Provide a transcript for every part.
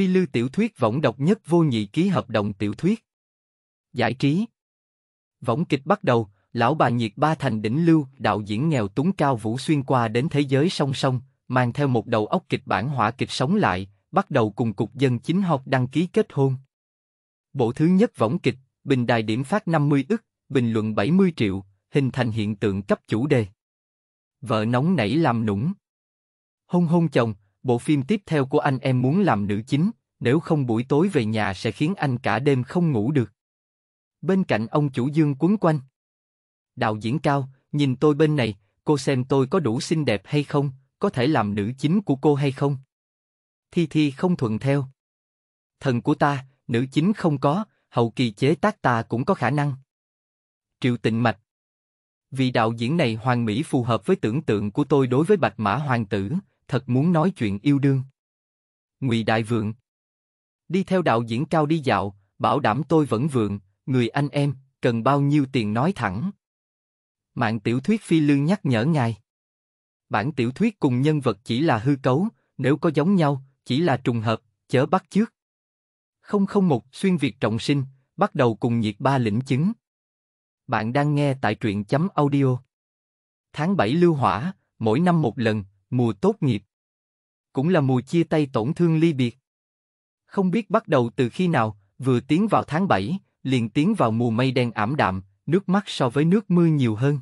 Phi lưu tiểu thuyết võng độc nhất vô nhị ký hợp đồng tiểu thuyết. Giải trí. Võng kịch bắt đầu, lão bà nhiệt ba thành đỉnh lưu, đạo diễn nghèo túng cao vũ xuyên qua đến thế giới song song, mang theo một đầu óc kịch bản hỏa kịch sống lại, bắt đầu cùng cục dân chính học đăng ký kết hôn. Bộ thứ nhất võng kịch, bình đài điểm phát 50 ức, bình luận 70 triệu, hình thành hiện tượng cấp chủ đề. Vợ nóng nảy làm nũng. Hôn hôn chồng, bộ phim tiếp theo của anh em muốn làm nữ chính, nếu không buổi tối về nhà sẽ khiến anh cả đêm không ngủ được. Bên cạnh ông chủ Dương quấn quanh. Đạo diễn cao, nhìn tôi bên này, cô xem tôi có đủ xinh đẹp hay không, có thể làm nữ chính của cô hay không. Thi Thi không thuận theo. Thần của ta, nữ chính không có, hậu kỳ chế tác ta cũng có khả năng. Triệu Tịnh Mạch Vì đạo diễn này hoàn mỹ phù hợp với tưởng tượng của tôi đối với Bạch Mã Hoàng Tử, thật muốn nói chuyện yêu đương. Ngụy Đại Vượng Đi theo đạo diễn cao đi dạo, bảo đảm tôi vẫn vượng, người anh em, cần bao nhiêu tiền nói thẳng. Mạng tiểu thuyết phi lương nhắc nhở ngài. Bản tiểu thuyết cùng nhân vật chỉ là hư cấu, nếu có giống nhau, chỉ là trùng hợp, chớ bắt trước. Không không một xuyên việt trọng sinh, bắt đầu cùng nhiệt ba lĩnh chứng. Bạn đang nghe tại truyện chấm audio. Tháng 7 lưu hỏa, mỗi năm một lần, mùa tốt nghiệp. Cũng là mùa chia tay tổn thương ly biệt. Không biết bắt đầu từ khi nào, vừa tiến vào tháng 7, liền tiến vào mùa mây đen ảm đạm, nước mắt so với nước mưa nhiều hơn.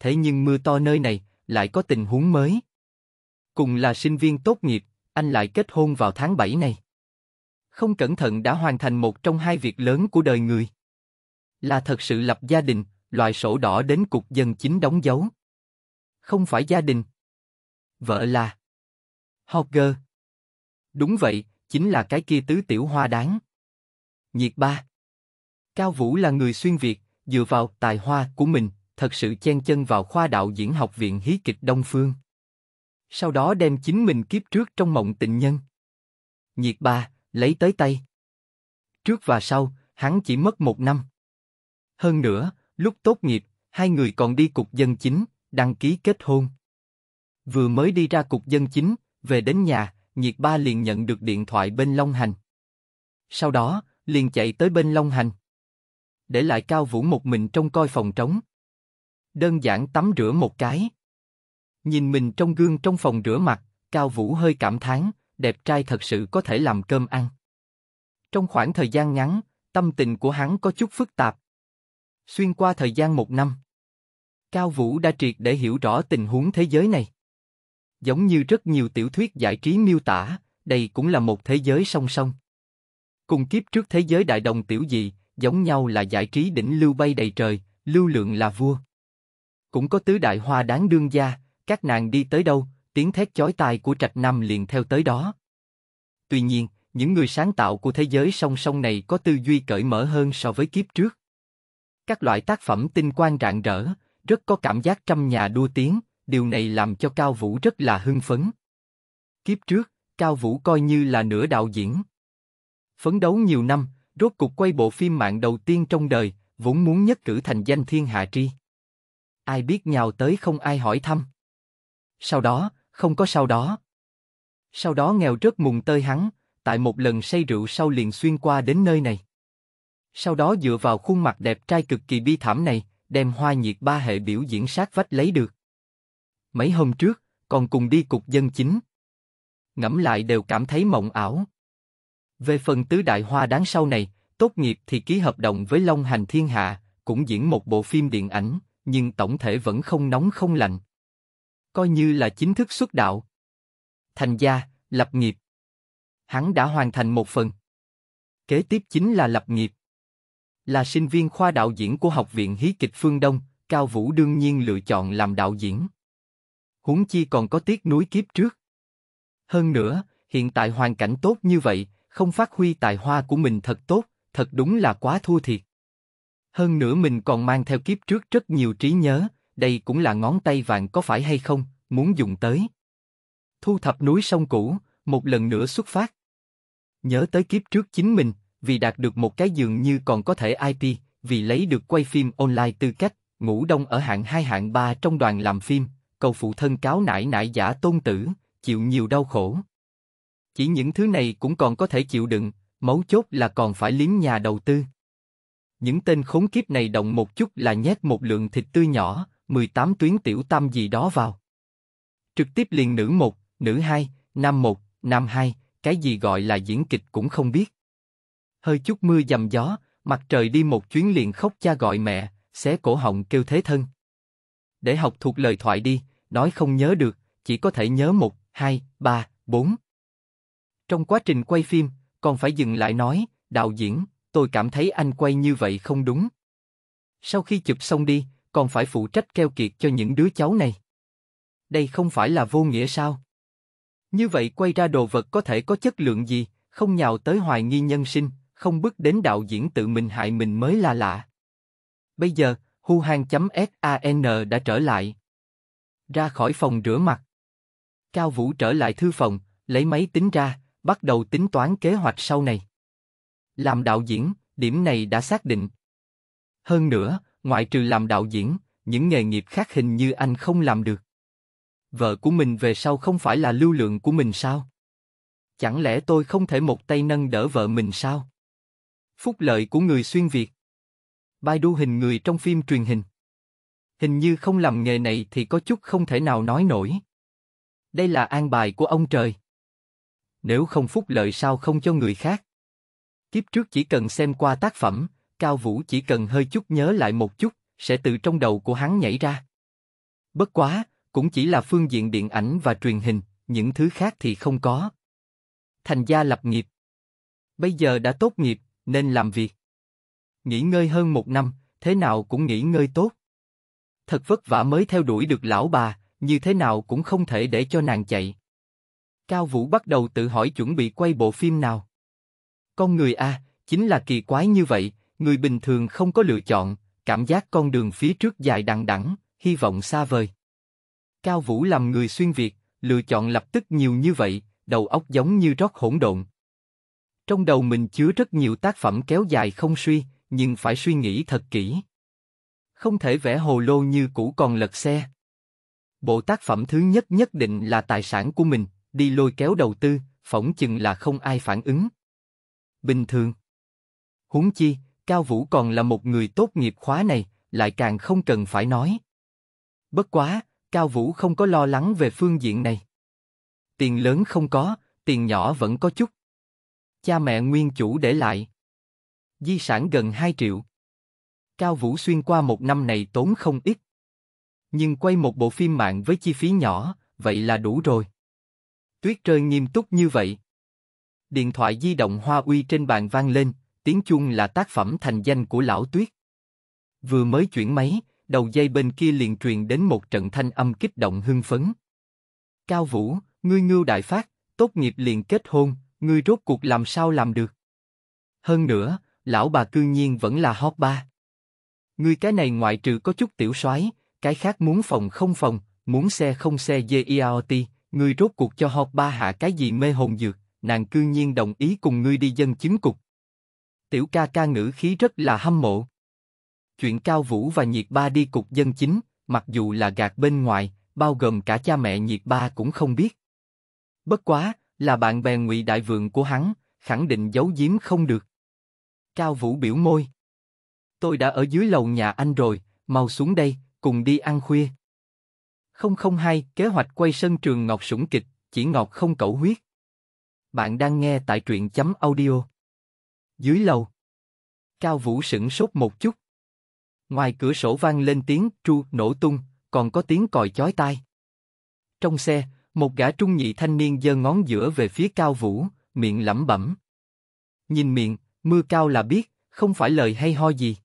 Thế nhưng mưa to nơi này, lại có tình huống mới. Cùng là sinh viên tốt nghiệp, anh lại kết hôn vào tháng 7 này. Không cẩn thận đã hoàn thành một trong hai việc lớn của đời người. Là thật sự lập gia đình, loại sổ đỏ đến cục dân chính đóng dấu. Không phải gia đình, vợ là Hogger. Đúng vậy, chính là cái kia tứ tiểu hoa đáng. Nhiệt ba. Cao Vũ là người xuyên Việt, dựa vào tài hoa của mình, thật sự chen chân vào khoa đạo diễn học viện hí kịch Đông Phương. Sau đó đem chính mình kiếp trước trong mộng tình nhân. Nhiệt ba, lấy tới tay. Trước và sau, hắn chỉ mất một năm. Hơn nữa, lúc tốt nghiệp, hai người còn đi cục dân chính, đăng ký kết hôn. Vừa mới đi ra cục dân chính, về đến nhà, nhiệt ba liền nhận được điện thoại bên Long Hành. Sau đó, liền chạy tới bên Long Hành. Để lại Cao Vũ một mình trong coi phòng trống. Đơn giản tắm rửa một cái. Nhìn mình trong gương trong phòng rửa mặt, Cao Vũ hơi cảm thán, đẹp trai thật sự có thể làm cơm ăn. Trong khoảng thời gian ngắn, tâm tình của hắn có chút phức tạp. Xuyên qua thời gian một năm, Cao Vũ đã triệt để hiểu rõ tình huống thế giới này giống như rất nhiều tiểu thuyết giải trí miêu tả, đây cũng là một thế giới song song. Cùng kiếp trước thế giới đại đồng tiểu dị, giống nhau là giải trí đỉnh lưu bay đầy trời, lưu lượng là vua. Cũng có tứ đại hoa đáng đương gia, các nàng đi tới đâu, tiếng thét chói tai của Trạch Nam liền theo tới đó. Tuy nhiên, những người sáng tạo của thế giới song song này có tư duy cởi mở hơn so với kiếp trước. Các loại tác phẩm tinh quang rạng rỡ, rất có cảm giác trăm nhà đua tiếng, điều này làm cho Cao Vũ rất là hưng phấn. Kiếp trước, Cao Vũ coi như là nửa đạo diễn. Phấn đấu nhiều năm, rốt cục quay bộ phim mạng đầu tiên trong đời, vốn muốn nhất cử thành danh thiên hạ tri. Ai biết nhào tới không ai hỏi thăm. Sau đó, không có sau đó. Sau đó nghèo rớt mùng tơi hắn, tại một lần say rượu sau liền xuyên qua đến nơi này. Sau đó dựa vào khuôn mặt đẹp trai cực kỳ bi thảm này, đem hoa nhiệt ba hệ biểu diễn sát vách lấy được mấy hôm trước, còn cùng đi cục dân chính. Ngẫm lại đều cảm thấy mộng ảo. Về phần tứ đại hoa đáng sau này, tốt nghiệp thì ký hợp đồng với Long Hành Thiên Hạ, cũng diễn một bộ phim điện ảnh, nhưng tổng thể vẫn không nóng không lạnh. Coi như là chính thức xuất đạo. Thành gia, lập nghiệp. Hắn đã hoàn thành một phần. Kế tiếp chính là lập nghiệp. Là sinh viên khoa đạo diễn của Học viện Hí kịch Phương Đông, Cao Vũ đương nhiên lựa chọn làm đạo diễn huống chi còn có tiếc núi kiếp trước. Hơn nữa, hiện tại hoàn cảnh tốt như vậy, không phát huy tài hoa của mình thật tốt, thật đúng là quá thua thiệt. Hơn nữa mình còn mang theo kiếp trước rất nhiều trí nhớ, đây cũng là ngón tay vàng có phải hay không, muốn dùng tới. Thu thập núi sông cũ, một lần nữa xuất phát. Nhớ tới kiếp trước chính mình, vì đạt được một cái giường như còn có thể IP, vì lấy được quay phim online tư cách, ngủ đông ở hạng 2 hạng 3 trong đoàn làm phim, cầu phụ thân cáo nại nại giả tôn tử, chịu nhiều đau khổ. Chỉ những thứ này cũng còn có thể chịu đựng, mấu chốt là còn phải liếm nhà đầu tư. Những tên khốn kiếp này động một chút là nhét một lượng thịt tươi nhỏ, 18 tuyến tiểu tam gì đó vào. Trực tiếp liền nữ một, nữ hai, nam một, nam hai, cái gì gọi là diễn kịch cũng không biết. Hơi chút mưa dầm gió, mặt trời đi một chuyến liền khóc cha gọi mẹ, xé cổ họng kêu thế thân. Để học thuộc lời thoại đi, nói không nhớ được, chỉ có thể nhớ một, hai, ba, bốn. Trong quá trình quay phim, còn phải dừng lại nói, đạo diễn, tôi cảm thấy anh quay như vậy không đúng. Sau khi chụp xong đi, còn phải phụ trách keo kiệt cho những đứa cháu này. Đây không phải là vô nghĩa sao? Như vậy quay ra đồ vật có thể có chất lượng gì, không nhào tới hoài nghi nhân sinh, không bước đến đạo diễn tự mình hại mình mới là lạ. Bây giờ, Hu Han.san đã trở lại ra khỏi phòng rửa mặt. Cao Vũ trở lại thư phòng, lấy máy tính ra, bắt đầu tính toán kế hoạch sau này. Làm đạo diễn, điểm này đã xác định. Hơn nữa, ngoại trừ làm đạo diễn, những nghề nghiệp khác hình như anh không làm được. Vợ của mình về sau không phải là lưu lượng của mình sao? Chẳng lẽ tôi không thể một tay nâng đỡ vợ mình sao? Phúc lợi của người xuyên Việt. Baidu hình người trong phim truyền hình hình như không làm nghề này thì có chút không thể nào nói nổi. Đây là an bài của ông trời. Nếu không phúc lợi sao không cho người khác? Kiếp trước chỉ cần xem qua tác phẩm, Cao Vũ chỉ cần hơi chút nhớ lại một chút, sẽ từ trong đầu của hắn nhảy ra. Bất quá, cũng chỉ là phương diện điện ảnh và truyền hình, những thứ khác thì không có. Thành gia lập nghiệp. Bây giờ đã tốt nghiệp, nên làm việc. Nghỉ ngơi hơn một năm, thế nào cũng nghỉ ngơi tốt thật vất vả mới theo đuổi được lão bà, như thế nào cũng không thể để cho nàng chạy. Cao Vũ bắt đầu tự hỏi chuẩn bị quay bộ phim nào. Con người a, chính là kỳ quái như vậy, người bình thường không có lựa chọn, cảm giác con đường phía trước dài đằng đẵng, hy vọng xa vời. Cao Vũ làm người xuyên việt, lựa chọn lập tức nhiều như vậy, đầu óc giống như rót hỗn độn. Trong đầu mình chứa rất nhiều tác phẩm kéo dài không suy, nhưng phải suy nghĩ thật kỹ. Không thể vẽ hồ lô như cũ còn lật xe. Bộ tác phẩm thứ nhất nhất định là tài sản của mình, đi lôi kéo đầu tư, phỏng chừng là không ai phản ứng. Bình thường. Huống chi, Cao Vũ còn là một người tốt nghiệp khóa này, lại càng không cần phải nói. Bất quá, Cao Vũ không có lo lắng về phương diện này. Tiền lớn không có, tiền nhỏ vẫn có chút. Cha mẹ nguyên chủ để lại. Di sản gần 2 triệu. Cao Vũ xuyên qua một năm này tốn không ít. Nhưng quay một bộ phim mạng với chi phí nhỏ, vậy là đủ rồi. Tuyết rơi nghiêm túc như vậy. Điện thoại di động Hoa Uy trên bàn vang lên, tiếng chuông là tác phẩm thành danh của lão Tuyết. Vừa mới chuyển máy, đầu dây bên kia liền truyền đến một trận thanh âm kích động hưng phấn. Cao Vũ, ngươi ngưu đại phát, tốt nghiệp liền kết hôn, ngươi rốt cuộc làm sao làm được? Hơn nữa, lão bà cư nhiên vẫn là hot ba. Ngươi cái này ngoại trừ có chút tiểu soái, cái khác muốn phòng không phòng, muốn xe không xe JIOT, ngươi rốt cuộc cho họp ba hạ cái gì mê hồn dược, nàng cư nhiên đồng ý cùng ngươi đi dân chính cục. Tiểu ca ca ngữ khí rất là hâm mộ. Chuyện Cao Vũ và Nhiệt Ba đi cục dân chính, mặc dù là gạt bên ngoài, bao gồm cả cha mẹ Nhiệt Ba cũng không biết. Bất quá, là bạn bè ngụy đại vượng của hắn, khẳng định giấu giếm không được. Cao Vũ biểu môi tôi đã ở dưới lầu nhà anh rồi, mau xuống đây, cùng đi ăn khuya. 002 Kế hoạch quay sân trường Ngọc Sủng Kịch, chỉ Ngọc không cẩu huyết. Bạn đang nghe tại truyện chấm audio. Dưới lầu. Cao Vũ sững sốt một chút. Ngoài cửa sổ vang lên tiếng tru nổ tung, còn có tiếng còi chói tai. Trong xe, một gã trung nhị thanh niên giơ ngón giữa về phía Cao Vũ, miệng lẩm bẩm. Nhìn miệng, mưa cao là biết, không phải lời hay ho gì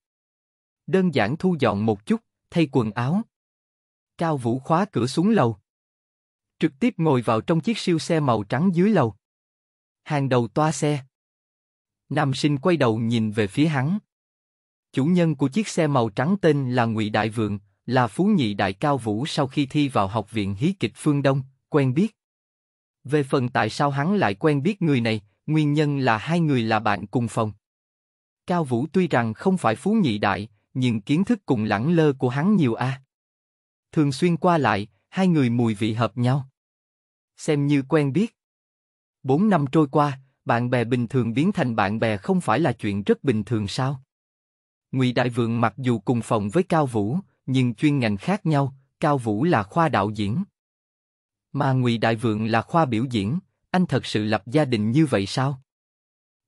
đơn giản thu dọn một chút, thay quần áo. Cao Vũ khóa cửa xuống lầu. Trực tiếp ngồi vào trong chiếc siêu xe màu trắng dưới lầu. Hàng đầu toa xe. Nam sinh quay đầu nhìn về phía hắn. Chủ nhân của chiếc xe màu trắng tên là Ngụy Đại Vượng, là phú nhị đại Cao Vũ sau khi thi vào học viện hí kịch phương Đông, quen biết. Về phần tại sao hắn lại quen biết người này, nguyên nhân là hai người là bạn cùng phòng. Cao Vũ tuy rằng không phải phú nhị đại, nhưng kiến thức cùng lẳng lơ của hắn nhiều a. À. Thường xuyên qua lại, hai người mùi vị hợp nhau. Xem như quen biết. Bốn năm trôi qua, bạn bè bình thường biến thành bạn bè không phải là chuyện rất bình thường sao? Ngụy Đại Vượng mặc dù cùng phòng với Cao Vũ, nhưng chuyên ngành khác nhau. Cao Vũ là khoa đạo diễn, mà Ngụy Đại Vượng là khoa biểu diễn. Anh thật sự lập gia đình như vậy sao?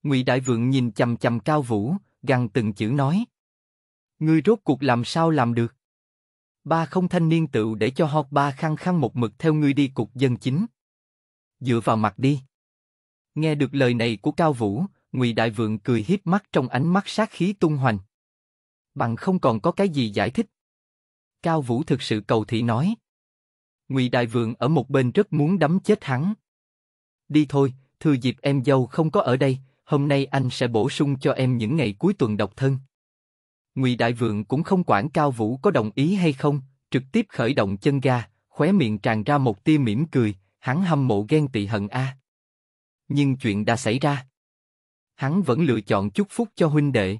Ngụy Đại Vượng nhìn chằm chằm Cao Vũ, gằn từng chữ nói. Ngươi rốt cuộc làm sao làm được? Ba không thanh niên tự để cho họ ba khăng khăng một mực theo ngươi đi cục dân chính. Dựa vào mặt đi. Nghe được lời này của Cao Vũ, Ngụy Đại Vượng cười hiếp mắt trong ánh mắt sát khí tung hoành. Bằng không còn có cái gì giải thích. Cao Vũ thực sự cầu thị nói. Ngụy Đại Vượng ở một bên rất muốn đấm chết hắn. Đi thôi, thừa dịp em dâu không có ở đây, hôm nay anh sẽ bổ sung cho em những ngày cuối tuần độc thân. Ngụy Đại Vượng cũng không quản Cao Vũ có đồng ý hay không, trực tiếp khởi động chân ga, khóe miệng tràn ra một tia mỉm cười, hắn hâm mộ ghen tị hận a. Nhưng chuyện đã xảy ra. Hắn vẫn lựa chọn chúc phúc cho huynh đệ.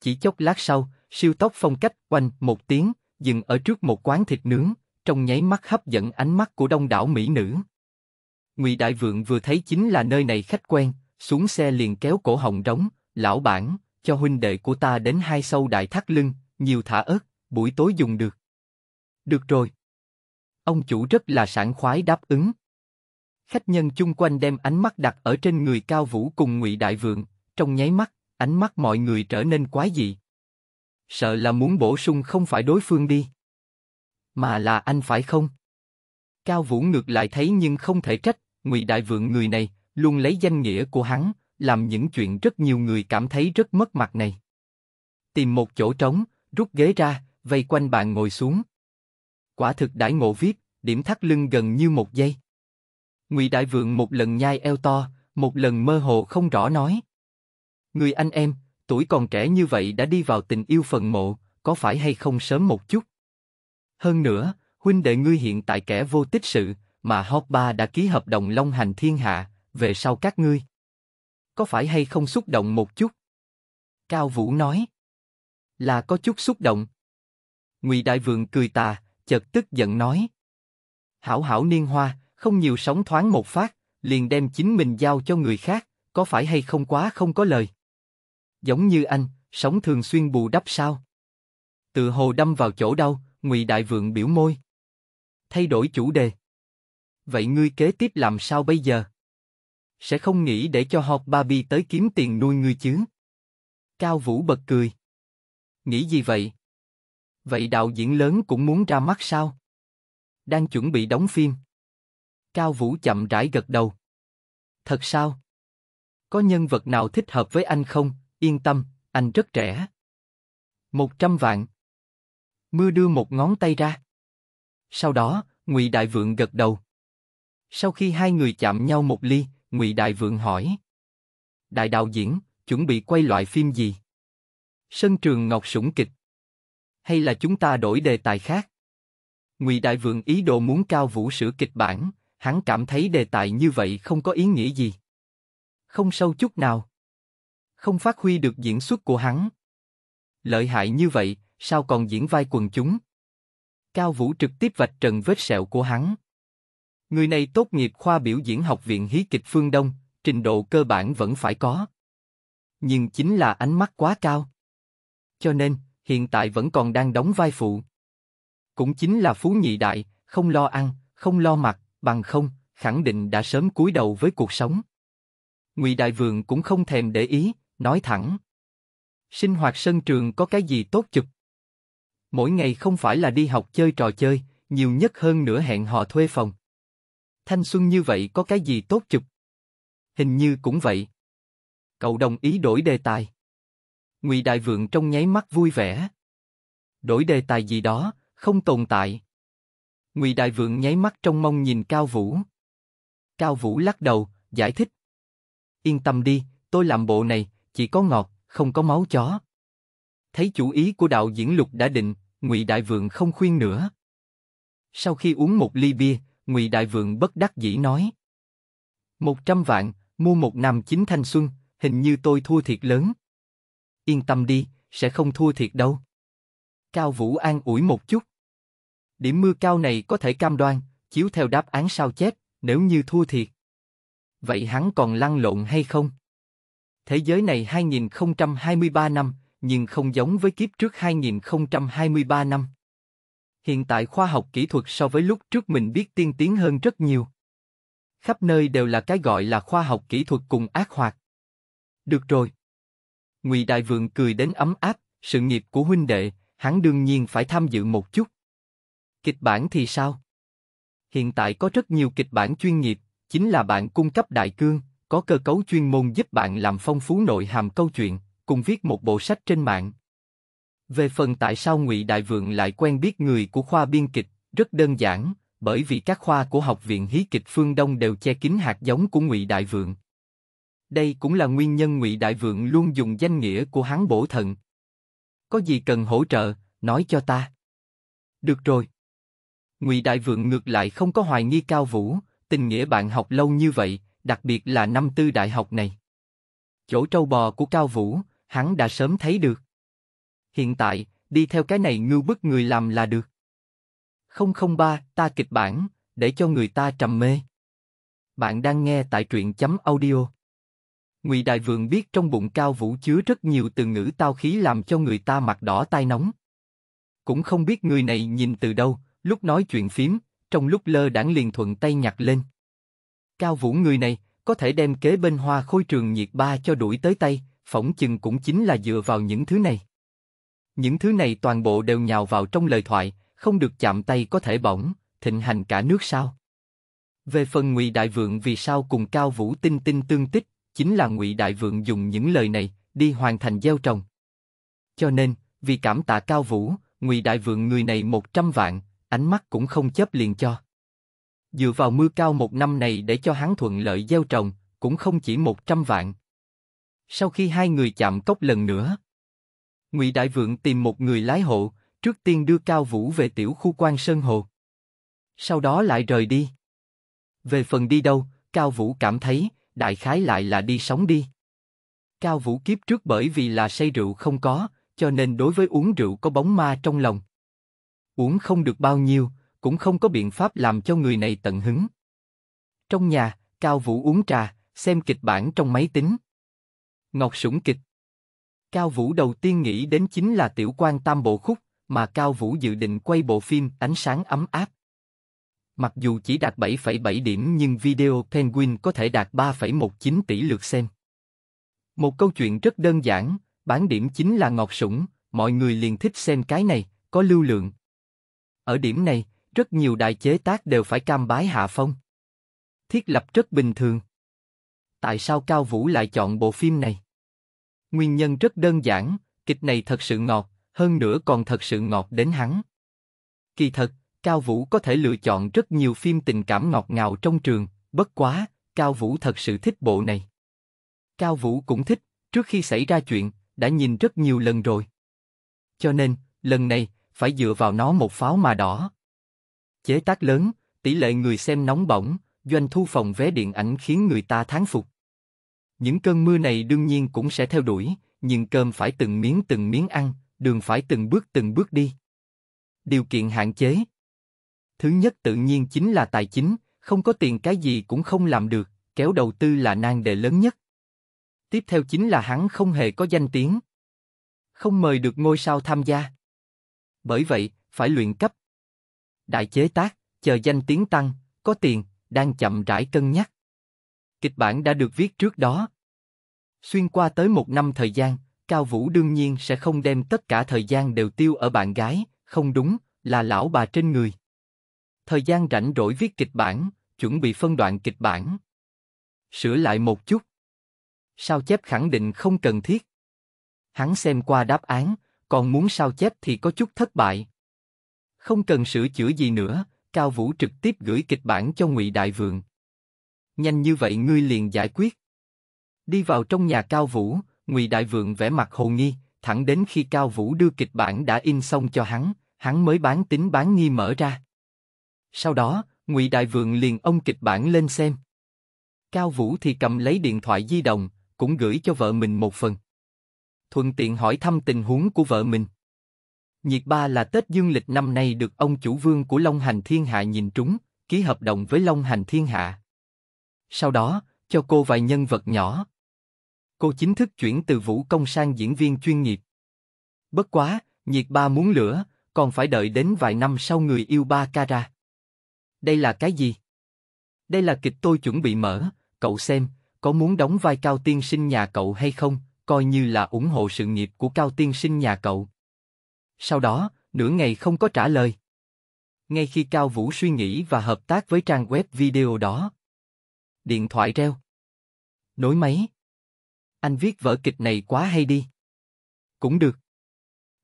Chỉ chốc lát sau, siêu tốc phong cách quanh một tiếng, dừng ở trước một quán thịt nướng, trong nháy mắt hấp dẫn ánh mắt của đông đảo mỹ nữ. Ngụy Đại Vượng vừa thấy chính là nơi này khách quen, xuống xe liền kéo cổ hồng đóng, lão bản, cho huynh đệ của ta đến hai sâu đại thắt lưng, nhiều thả ớt, buổi tối dùng được. Được rồi. Ông chủ rất là sảng khoái đáp ứng. Khách nhân chung quanh đem ánh mắt đặt ở trên người Cao Vũ cùng Ngụy Đại Vượng, trong nháy mắt, ánh mắt mọi người trở nên quái dị. Sợ là muốn bổ sung không phải đối phương đi, mà là anh phải không? Cao Vũ ngược lại thấy nhưng không thể trách, Ngụy Đại Vượng người này luôn lấy danh nghĩa của hắn, làm những chuyện rất nhiều người cảm thấy rất mất mặt này. Tìm một chỗ trống, rút ghế ra, vây quanh bạn ngồi xuống. Quả thực đãi ngộ viết, điểm thắt lưng gần như một giây. Ngụy Đại Vượng một lần nhai eo to, một lần mơ hồ không rõ nói. Người anh em, tuổi còn trẻ như vậy đã đi vào tình yêu phần mộ, có phải hay không sớm một chút? Hơn nữa, huynh đệ ngươi hiện tại kẻ vô tích sự, mà Hop đã ký hợp đồng Long Hành Thiên Hạ, về sau các ngươi có phải hay không xúc động một chút? Cao Vũ nói. Là có chút xúc động. Ngụy Đại Vượng cười tà, chợt tức giận nói. Hảo hảo niên hoa, không nhiều sóng thoáng một phát, liền đem chính mình giao cho người khác, có phải hay không quá không có lời. Giống như anh, sống thường xuyên bù đắp sao? Tự hồ đâm vào chỗ đau, Ngụy Đại Vượng biểu môi. Thay đổi chủ đề. Vậy ngươi kế tiếp làm sao bây giờ? sẽ không nghĩ để cho họp Barbie tới kiếm tiền nuôi ngươi chứ. Cao Vũ bật cười. Nghĩ gì vậy? Vậy đạo diễn lớn cũng muốn ra mắt sao? Đang chuẩn bị đóng phim. Cao Vũ chậm rãi gật đầu. Thật sao? Có nhân vật nào thích hợp với anh không? Yên tâm, anh rất trẻ. Một trăm vạn. Mưa đưa một ngón tay ra. Sau đó, Ngụy Đại Vượng gật đầu. Sau khi hai người chạm nhau một ly, Ngụy Đại Vượng hỏi. Đại đạo diễn, chuẩn bị quay loại phim gì? Sân trường Ngọc Sủng Kịch. Hay là chúng ta đổi đề tài khác? Ngụy Đại Vượng ý đồ muốn cao vũ sửa kịch bản, hắn cảm thấy đề tài như vậy không có ý nghĩa gì. Không sâu chút nào. Không phát huy được diễn xuất của hắn. Lợi hại như vậy, sao còn diễn vai quần chúng? Cao Vũ trực tiếp vạch trần vết sẹo của hắn. Người này tốt nghiệp khoa biểu diễn học viện hí kịch phương Đông, trình độ cơ bản vẫn phải có. Nhưng chính là ánh mắt quá cao. Cho nên, hiện tại vẫn còn đang đóng vai phụ. Cũng chính là phú nhị đại, không lo ăn, không lo mặc, bằng không, khẳng định đã sớm cúi đầu với cuộc sống. Ngụy Đại Vượng cũng không thèm để ý, nói thẳng. Sinh hoạt sân trường có cái gì tốt chụp? Mỗi ngày không phải là đi học chơi trò chơi, nhiều nhất hơn nữa hẹn họ thuê phòng, Thanh xuân như vậy có cái gì tốt chụp? Hình như cũng vậy. Cậu đồng ý đổi đề tài. Ngụy Đại Vượng trong nháy mắt vui vẻ. Đổi đề tài gì đó, không tồn tại. Ngụy Đại Vượng nháy mắt trong mong nhìn Cao Vũ. Cao Vũ lắc đầu, giải thích. Yên tâm đi, tôi làm bộ này, chỉ có ngọt, không có máu chó. Thấy chủ ý của đạo diễn Lục đã định, Ngụy Đại Vượng không khuyên nữa. Sau khi uống một ly bia, Ngụy Đại Vượng bất đắc dĩ nói. Một trăm vạn, mua một năm chín thanh xuân, hình như tôi thua thiệt lớn. Yên tâm đi, sẽ không thua thiệt đâu. Cao Vũ an ủi một chút. Điểm mưa cao này có thể cam đoan, chiếu theo đáp án sao chép, nếu như thua thiệt. Vậy hắn còn lăn lộn hay không? Thế giới này 2023 năm, nhưng không giống với kiếp trước 2023 năm. Hiện tại khoa học kỹ thuật so với lúc trước mình biết tiên tiến hơn rất nhiều. Khắp nơi đều là cái gọi là khoa học kỹ thuật cùng ác hoạt. Được rồi. Ngụy Đại Vượng cười đến ấm áp, sự nghiệp của huynh đệ, hắn đương nhiên phải tham dự một chút. Kịch bản thì sao? Hiện tại có rất nhiều kịch bản chuyên nghiệp, chính là bạn cung cấp đại cương, có cơ cấu chuyên môn giúp bạn làm phong phú nội hàm câu chuyện, cùng viết một bộ sách trên mạng, về phần tại sao Ngụy Đại Vượng lại quen biết người của khoa biên kịch, rất đơn giản, bởi vì các khoa của học viện hí kịch phương Đông đều che kín hạt giống của Ngụy Đại Vượng. Đây cũng là nguyên nhân Ngụy Đại Vượng luôn dùng danh nghĩa của hắn bổ thận. Có gì cần hỗ trợ, nói cho ta. Được rồi. Ngụy Đại Vượng ngược lại không có hoài nghi Cao Vũ, tình nghĩa bạn học lâu như vậy, đặc biệt là năm tư đại học này. Chỗ trâu bò của Cao Vũ, hắn đã sớm thấy được. Hiện tại, đi theo cái này ngưu bức người làm là được. 003, ta kịch bản, để cho người ta trầm mê. Bạn đang nghe tại truyện chấm audio. Ngụy Đại Vượng biết trong bụng Cao Vũ chứa rất nhiều từ ngữ tao khí làm cho người ta mặt đỏ tai nóng. Cũng không biết người này nhìn từ đâu, lúc nói chuyện phím, trong lúc lơ đãng liền thuận tay nhặt lên. Cao Vũ người này, có thể đem kế bên hoa khôi trường nhiệt ba cho đuổi tới tay, phỏng chừng cũng chính là dựa vào những thứ này. Những thứ này toàn bộ đều nhào vào trong lời thoại, không được chạm tay có thể bỏng, thịnh hành cả nước sao? Về phần Ngụy Đại Vượng vì sao cùng Cao Vũ Tinh Tinh tương tích, chính là Ngụy Đại Vượng dùng những lời này đi hoàn thành gieo trồng. Cho nên, vì cảm tạ Cao Vũ, Ngụy Đại Vượng người này 100 vạn, ánh mắt cũng không chấp liền cho. Dựa vào mưa cao một năm này để cho hắn thuận lợi gieo trồng, cũng không chỉ 100 vạn. Sau khi hai người chạm cốc lần nữa, Ngụy Đại Vượng tìm một người lái hộ, trước tiên đưa Cao Vũ về tiểu khu quan Sơn Hồ. Sau đó lại rời đi. Về phần đi đâu, Cao Vũ cảm thấy, đại khái lại là đi sống đi. Cao Vũ kiếp trước bởi vì là say rượu không có, cho nên đối với uống rượu có bóng ma trong lòng. Uống không được bao nhiêu, cũng không có biện pháp làm cho người này tận hứng. Trong nhà, Cao Vũ uống trà, xem kịch bản trong máy tính. Ngọc Sủng kịch Cao Vũ đầu tiên nghĩ đến chính là tiểu quan tam bộ khúc, mà Cao Vũ dự định quay bộ phim Ánh sáng ấm áp. Mặc dù chỉ đạt 7,7 điểm nhưng video Penguin có thể đạt 3,19 tỷ lượt xem. Một câu chuyện rất đơn giản, bán điểm chính là ngọt sủng, mọi người liền thích xem cái này, có lưu lượng. Ở điểm này, rất nhiều đại chế tác đều phải cam bái hạ phong. Thiết lập rất bình thường. Tại sao Cao Vũ lại chọn bộ phim này? Nguyên nhân rất đơn giản, kịch này thật sự ngọt, hơn nữa còn thật sự ngọt đến hắn. Kỳ thật, Cao Vũ có thể lựa chọn rất nhiều phim tình cảm ngọt ngào trong trường, bất quá, Cao Vũ thật sự thích bộ này. Cao Vũ cũng thích, trước khi xảy ra chuyện, đã nhìn rất nhiều lần rồi. Cho nên, lần này, phải dựa vào nó một pháo mà đỏ. Chế tác lớn, tỷ lệ người xem nóng bỏng, doanh thu phòng vé điện ảnh khiến người ta thán phục. Những cơn mưa này đương nhiên cũng sẽ theo đuổi, nhưng cơm phải từng miếng từng miếng ăn, đường phải từng bước từng bước đi. Điều kiện hạn chế Thứ nhất tự nhiên chính là tài chính, không có tiền cái gì cũng không làm được, kéo đầu tư là nan đề lớn nhất. Tiếp theo chính là hắn không hề có danh tiếng. Không mời được ngôi sao tham gia. Bởi vậy, phải luyện cấp. Đại chế tác, chờ danh tiếng tăng, có tiền, đang chậm rãi cân nhắc kịch bản đã được viết trước đó. Xuyên qua tới một năm thời gian, Cao Vũ đương nhiên sẽ không đem tất cả thời gian đều tiêu ở bạn gái, không đúng, là lão bà trên người. Thời gian rảnh rỗi viết kịch bản, chuẩn bị phân đoạn kịch bản. Sửa lại một chút. Sao chép khẳng định không cần thiết. Hắn xem qua đáp án, còn muốn sao chép thì có chút thất bại. Không cần sửa chữa gì nữa, Cao Vũ trực tiếp gửi kịch bản cho Ngụy Đại Vượng nhanh như vậy ngươi liền giải quyết. Đi vào trong nhà Cao Vũ, Ngụy Đại Vượng vẽ mặt hồ nghi, thẳng đến khi Cao Vũ đưa kịch bản đã in xong cho hắn, hắn mới bán tính bán nghi mở ra. Sau đó, Ngụy Đại Vượng liền ông kịch bản lên xem. Cao Vũ thì cầm lấy điện thoại di động, cũng gửi cho vợ mình một phần. Thuận tiện hỏi thăm tình huống của vợ mình. Nhiệt ba là Tết Dương lịch năm nay được ông chủ vương của Long Hành Thiên Hạ nhìn trúng, ký hợp đồng với Long Hành Thiên Hạ. Sau đó, cho cô vài nhân vật nhỏ. Cô chính thức chuyển từ vũ công sang diễn viên chuyên nghiệp. Bất quá, nhiệt ba muốn lửa, còn phải đợi đến vài năm sau người yêu ba ca ra. Đây là cái gì? Đây là kịch tôi chuẩn bị mở, cậu xem, có muốn đóng vai cao tiên sinh nhà cậu hay không, coi như là ủng hộ sự nghiệp của cao tiên sinh nhà cậu. Sau đó, nửa ngày không có trả lời. Ngay khi Cao Vũ suy nghĩ và hợp tác với trang web video đó, Điện thoại reo. Nối máy. Anh viết vở kịch này quá hay đi. Cũng được.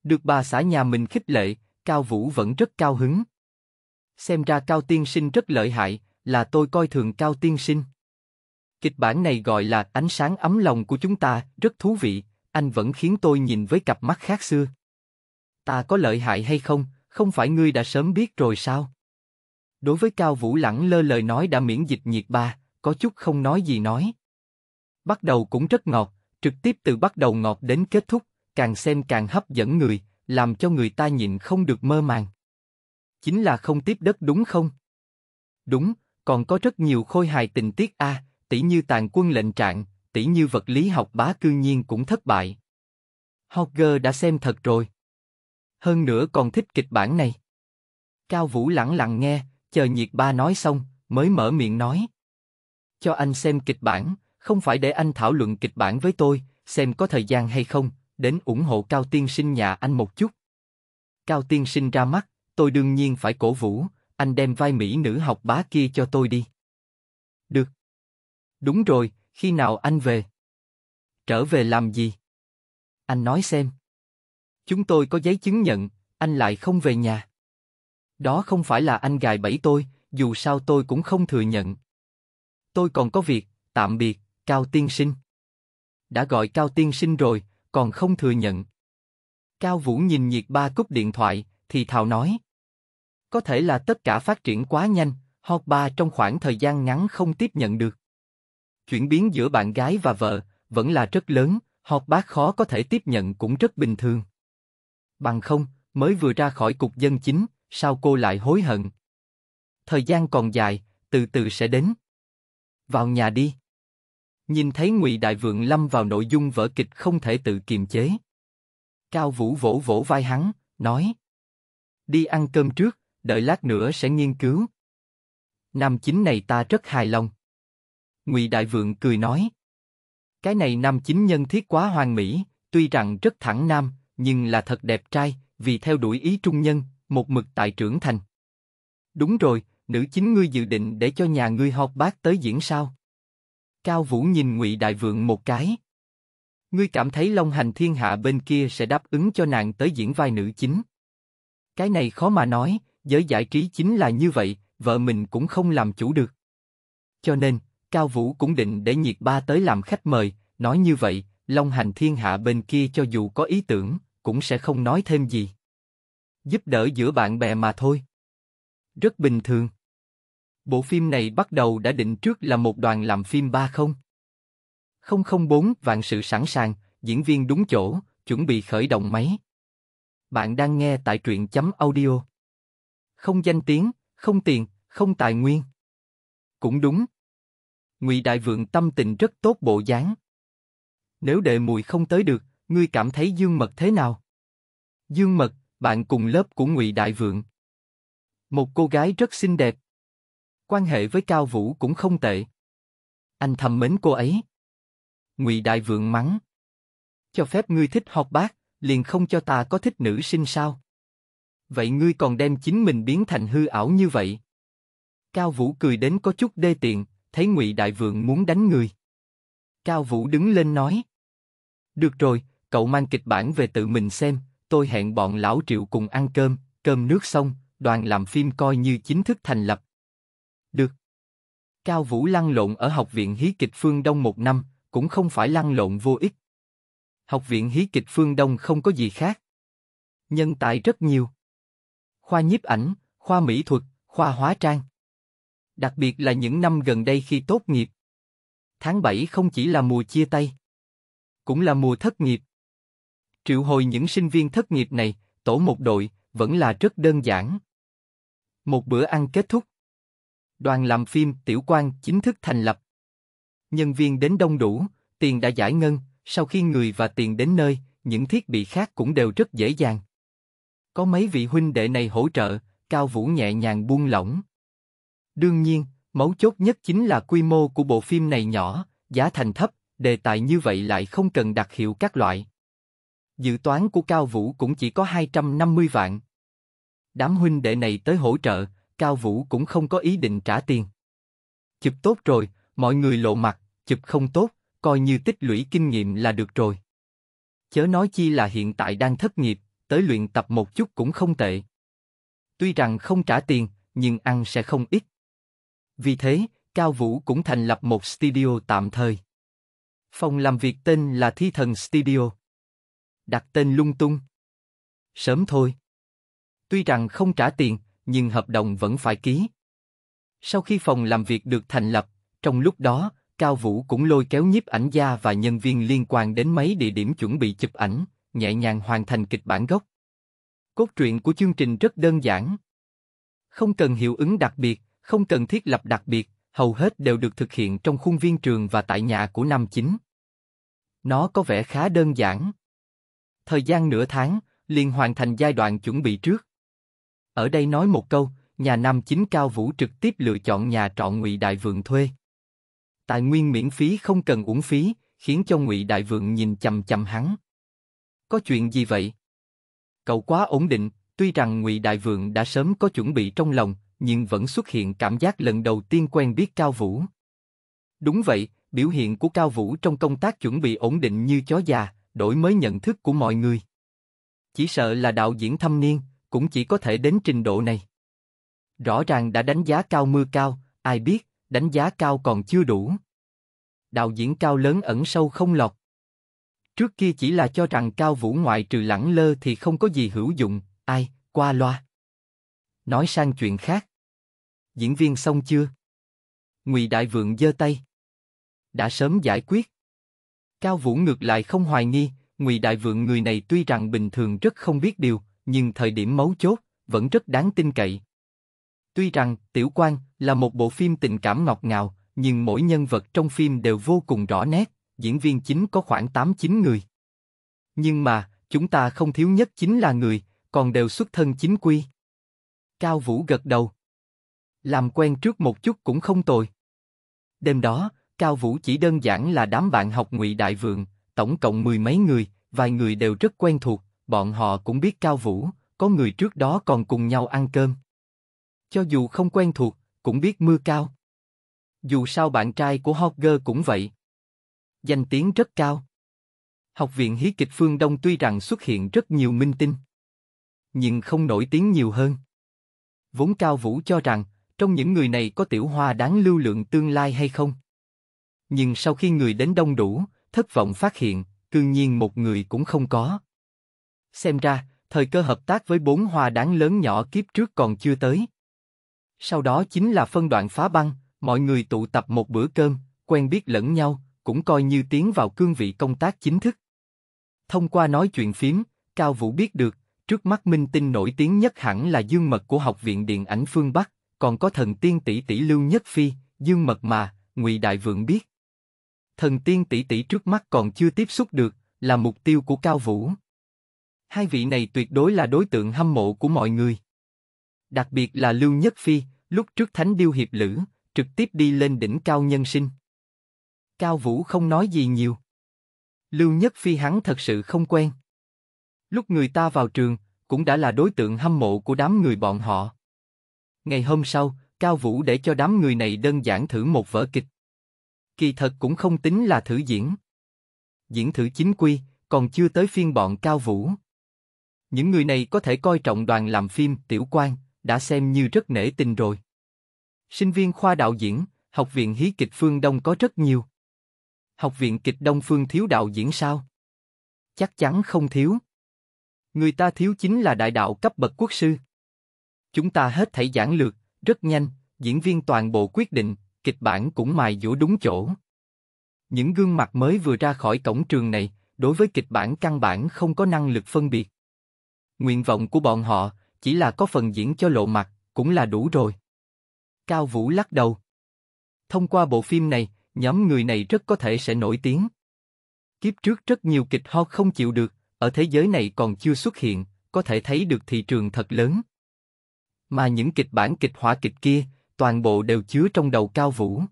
Được bà xã nhà mình khích lệ, Cao Vũ vẫn rất cao hứng. Xem ra Cao Tiên Sinh rất lợi hại, là tôi coi thường Cao Tiên Sinh. Kịch bản này gọi là ánh sáng ấm lòng của chúng ta, rất thú vị, anh vẫn khiến tôi nhìn với cặp mắt khác xưa. Ta có lợi hại hay không, không phải ngươi đã sớm biết rồi sao? Đối với Cao Vũ lẳng lơ lời nói đã miễn dịch nhiệt ba, có chút không nói gì nói. Bắt đầu cũng rất ngọt, trực tiếp từ bắt đầu ngọt đến kết thúc, càng xem càng hấp dẫn người, làm cho người ta nhịn không được mơ màng. Chính là không tiếp đất đúng không? Đúng, còn có rất nhiều khôi hài tình tiết a, à, tỷ như tàn quân lệnh trạng, tỷ như vật lý học bá cư nhiên cũng thất bại. Hogger đã xem thật rồi. Hơn nữa còn thích kịch bản này. Cao Vũ lặng lặng nghe, chờ nhiệt ba nói xong, mới mở miệng nói cho anh xem kịch bản, không phải để anh thảo luận kịch bản với tôi, xem có thời gian hay không, đến ủng hộ Cao Tiên Sinh nhà anh một chút. Cao Tiên Sinh ra mắt, tôi đương nhiên phải cổ vũ, anh đem vai mỹ nữ học bá kia cho tôi đi. Được. Đúng rồi, khi nào anh về? Trở về làm gì? Anh nói xem. Chúng tôi có giấy chứng nhận, anh lại không về nhà. Đó không phải là anh gài bẫy tôi, dù sao tôi cũng không thừa nhận tôi còn có việc, tạm biệt, Cao Tiên Sinh. Đã gọi Cao Tiên Sinh rồi, còn không thừa nhận. Cao Vũ nhìn nhiệt ba cúp điện thoại, thì thào nói. Có thể là tất cả phát triển quá nhanh, hoặc ba trong khoảng thời gian ngắn không tiếp nhận được. Chuyển biến giữa bạn gái và vợ vẫn là rất lớn, hoặc bác khó có thể tiếp nhận cũng rất bình thường. Bằng không, mới vừa ra khỏi cục dân chính, sao cô lại hối hận? Thời gian còn dài, từ từ sẽ đến vào nhà đi. Nhìn thấy Ngụy Đại Vượng lâm vào nội dung vở kịch không thể tự kiềm chế. Cao Vũ vỗ vỗ vai hắn, nói: đi ăn cơm trước, đợi lát nữa sẽ nghiên cứu. Nam chính này ta rất hài lòng. Ngụy Đại Vượng cười nói, cái này nam chính nhân thiết quá hoàn mỹ, tuy rằng rất thẳng nam, nhưng là thật đẹp trai, vì theo đuổi ý trung nhân, một mực tại trưởng thành. Đúng rồi, nữ chính ngươi dự định để cho nhà ngươi học bác tới diễn sao? Cao Vũ nhìn Ngụy Đại Vượng một cái. Ngươi cảm thấy Long Hành Thiên Hạ bên kia sẽ đáp ứng cho nàng tới diễn vai nữ chính. Cái này khó mà nói, giới giải trí chính là như vậy, vợ mình cũng không làm chủ được. Cho nên, Cao Vũ cũng định để nhiệt ba tới làm khách mời, nói như vậy, Long Hành Thiên Hạ bên kia cho dù có ý tưởng, cũng sẽ không nói thêm gì. Giúp đỡ giữa bạn bè mà thôi. Rất bình thường. Bộ phim này bắt đầu đã định trước là một đoàn làm phim 30. 004 vạn sự sẵn sàng, diễn viên đúng chỗ, chuẩn bị khởi động máy. Bạn đang nghe tại truyện chấm audio. Không danh tiếng, không tiền, không tài nguyên. Cũng đúng. Ngụy Đại Vượng tâm tình rất tốt bộ dáng. Nếu đệ mùi không tới được, ngươi cảm thấy Dương Mật thế nào? Dương Mật, bạn cùng lớp của Ngụy Đại Vượng. Một cô gái rất xinh đẹp, Quan hệ với Cao Vũ cũng không tệ. Anh thầm mến cô ấy. Ngụy Đại Vượng mắng. Cho phép ngươi thích học bác, liền không cho ta có thích nữ sinh sao? Vậy ngươi còn đem chính mình biến thành hư ảo như vậy? Cao Vũ cười đến có chút đê tiện, thấy Ngụy Đại Vượng muốn đánh người. Cao Vũ đứng lên nói. Được rồi, cậu mang kịch bản về tự mình xem, tôi hẹn bọn lão triệu cùng ăn cơm, cơm nước xong, đoàn làm phim coi như chính thức thành lập, được. Cao Vũ lăn lộn ở học viện hí kịch phương Đông một năm, cũng không phải lăn lộn vô ích. Học viện hí kịch phương Đông không có gì khác. Nhân tài rất nhiều. Khoa nhiếp ảnh, khoa mỹ thuật, khoa hóa trang. Đặc biệt là những năm gần đây khi tốt nghiệp. Tháng 7 không chỉ là mùa chia tay, cũng là mùa thất nghiệp. Triệu hồi những sinh viên thất nghiệp này, tổ một đội, vẫn là rất đơn giản. Một bữa ăn kết thúc. Đoàn làm phim Tiểu Quan chính thức thành lập. Nhân viên đến đông đủ, tiền đã giải ngân, sau khi người và tiền đến nơi, những thiết bị khác cũng đều rất dễ dàng. Có mấy vị huynh đệ này hỗ trợ, Cao Vũ nhẹ nhàng buông lỏng. Đương nhiên, mấu chốt nhất chính là quy mô của bộ phim này nhỏ, giá thành thấp, đề tài như vậy lại không cần đặc hiệu các loại. Dự toán của Cao Vũ cũng chỉ có 250 vạn. Đám huynh đệ này tới hỗ trợ, Cao Vũ cũng không có ý định trả tiền. Chụp tốt rồi, mọi người lộ mặt, chụp không tốt, coi như tích lũy kinh nghiệm là được rồi. Chớ nói chi là hiện tại đang thất nghiệp, tới luyện tập một chút cũng không tệ. Tuy rằng không trả tiền, nhưng ăn sẽ không ít. Vì thế, Cao Vũ cũng thành lập một studio tạm thời. Phòng làm việc tên là Thi Thần Studio. Đặt tên lung tung. Sớm thôi. Tuy rằng không trả tiền, nhưng hợp đồng vẫn phải ký. Sau khi phòng làm việc được thành lập, trong lúc đó, Cao Vũ cũng lôi kéo nhiếp ảnh gia và nhân viên liên quan đến mấy địa điểm chuẩn bị chụp ảnh, nhẹ nhàng hoàn thành kịch bản gốc. Cốt truyện của chương trình rất đơn giản. Không cần hiệu ứng đặc biệt, không cần thiết lập đặc biệt, hầu hết đều được thực hiện trong khuôn viên trường và tại nhà của năm chính. Nó có vẻ khá đơn giản. Thời gian nửa tháng, liền hoàn thành giai đoạn chuẩn bị trước. Ở đây nói một câu, nhà Nam chính cao vũ trực tiếp lựa chọn nhà trọ Ngụy Đại Vượng thuê. Tài nguyên miễn phí không cần uống phí, khiến cho Ngụy Đại Vượng nhìn chằm chằm hắn. Có chuyện gì vậy? Cậu quá ổn định, tuy rằng Ngụy Đại Vượng đã sớm có chuẩn bị trong lòng, nhưng vẫn xuất hiện cảm giác lần đầu tiên quen biết Cao Vũ. Đúng vậy, biểu hiện của Cao Vũ trong công tác chuẩn bị ổn định như chó già, đổi mới nhận thức của mọi người. Chỉ sợ là đạo diễn thâm niên, cũng chỉ có thể đến trình độ này. Rõ ràng đã đánh giá cao mưa cao, ai biết, đánh giá cao còn chưa đủ. Đạo diễn cao lớn ẩn sâu không lọt. Trước kia chỉ là cho rằng cao vũ ngoại trừ lẳng lơ thì không có gì hữu dụng, ai, qua loa. Nói sang chuyện khác. Diễn viên xong chưa? Ngụy Đại Vượng giơ tay. Đã sớm giải quyết. Cao Vũ ngược lại không hoài nghi, Ngụy Đại Vượng người này tuy rằng bình thường rất không biết điều, nhưng thời điểm mấu chốt, vẫn rất đáng tin cậy. Tuy rằng Tiểu Quang là một bộ phim tình cảm ngọt ngào, nhưng mỗi nhân vật trong phim đều vô cùng rõ nét, diễn viên chính có khoảng 8-9 người. Nhưng mà, chúng ta không thiếu nhất chính là người, còn đều xuất thân chính quy. Cao Vũ gật đầu. Làm quen trước một chút cũng không tồi. Đêm đó, Cao Vũ chỉ đơn giản là đám bạn học ngụy Đại Vượng, tổng cộng mười mấy người, vài người đều rất quen thuộc, bọn họ cũng biết Cao Vũ, có người trước đó còn cùng nhau ăn cơm. Cho dù không quen thuộc, cũng biết mưa cao. Dù sao bạn trai của Hogger cũng vậy. Danh tiếng rất cao. Học viện Hí kịch phương Đông tuy rằng xuất hiện rất nhiều minh tinh, nhưng không nổi tiếng nhiều hơn. Vốn Cao Vũ cho rằng, trong những người này có tiểu hoa đáng lưu lượng tương lai hay không. Nhưng sau khi người đến đông đủ, thất vọng phát hiện, cương nhiên một người cũng không có. Xem ra, thời cơ hợp tác với bốn hòa đáng lớn nhỏ kiếp trước còn chưa tới. Sau đó chính là phân đoạn phá băng, mọi người tụ tập một bữa cơm, quen biết lẫn nhau, cũng coi như tiến vào cương vị công tác chính thức. Thông qua nói chuyện phím, Cao Vũ biết được, trước mắt minh tinh nổi tiếng nhất hẳn là dương mật của Học viện Điện ảnh phương Bắc, còn có thần tiên tỷ tỷ Lưu Nhất Phi, dương mật mà, ngụy Đại Vượng biết. Thần tiên tỷ tỷ trước mắt còn chưa tiếp xúc được, là mục tiêu của Cao Vũ hai vị này tuyệt đối là đối tượng hâm mộ của mọi người. Đặc biệt là Lưu Nhất Phi, lúc trước Thánh Điêu Hiệp Lữ, trực tiếp đi lên đỉnh cao nhân sinh. Cao Vũ không nói gì nhiều. Lưu Nhất Phi hắn thật sự không quen. Lúc người ta vào trường, cũng đã là đối tượng hâm mộ của đám người bọn họ. Ngày hôm sau, Cao Vũ để cho đám người này đơn giản thử một vở kịch. Kỳ thật cũng không tính là thử diễn. Diễn thử chính quy, còn chưa tới phiên bọn Cao Vũ. Những người này có thể coi trọng đoàn làm phim Tiểu Quan, đã xem như rất nể tình rồi. Sinh viên khoa đạo diễn, Học viện Hí kịch phương Đông có rất nhiều. Học viện kịch Đông Phương thiếu đạo diễn sao? Chắc chắn không thiếu. Người ta thiếu chính là đại đạo cấp bậc quốc sư. Chúng ta hết thảy giảng lược, rất nhanh, diễn viên toàn bộ quyết định, kịch bản cũng mài dũa đúng chỗ. Những gương mặt mới vừa ra khỏi cổng trường này, đối với kịch bản căn bản không có năng lực phân biệt. Nguyện vọng của bọn họ chỉ là có phần diễn cho lộ mặt, cũng là đủ rồi. Cao Vũ lắc đầu. Thông qua bộ phim này, nhóm người này rất có thể sẽ nổi tiếng. Kiếp trước rất nhiều kịch ho không chịu được, ở thế giới này còn chưa xuất hiện, có thể thấy được thị trường thật lớn. Mà những kịch bản kịch hỏa kịch kia, toàn bộ đều chứa trong đầu Cao Vũ.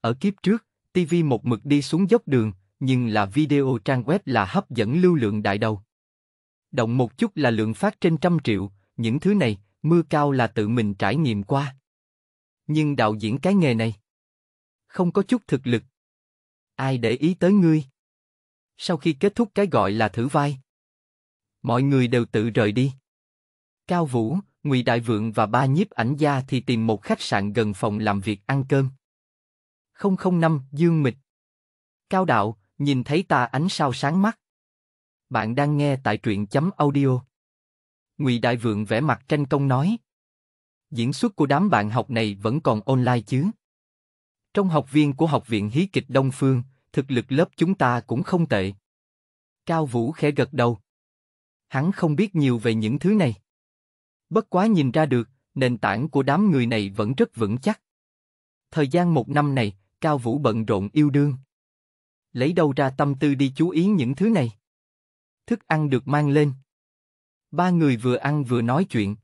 Ở kiếp trước, TV một mực đi xuống dốc đường, nhưng là video trang web là hấp dẫn lưu lượng đại đầu động một chút là lượng phát trên trăm triệu, những thứ này, mưa cao là tự mình trải nghiệm qua. Nhưng đạo diễn cái nghề này, không có chút thực lực. Ai để ý tới ngươi? Sau khi kết thúc cái gọi là thử vai, mọi người đều tự rời đi. Cao Vũ, Ngụy Đại Vượng và ba nhiếp ảnh gia thì tìm một khách sạn gần phòng làm việc ăn cơm. 005 Dương Mịch Cao Đạo, nhìn thấy ta ánh sao sáng mắt. Bạn đang nghe tại truyện chấm audio. Ngụy Đại Vượng vẽ mặt tranh công nói. Diễn xuất của đám bạn học này vẫn còn online chứ? Trong học viên của Học viện Hí kịch Đông Phương, thực lực lớp chúng ta cũng không tệ. Cao Vũ khẽ gật đầu. Hắn không biết nhiều về những thứ này. Bất quá nhìn ra được, nền tảng của đám người này vẫn rất vững chắc. Thời gian một năm này, Cao Vũ bận rộn yêu đương. Lấy đâu ra tâm tư đi chú ý những thứ này? thức ăn được mang lên. Ba người vừa ăn vừa nói chuyện.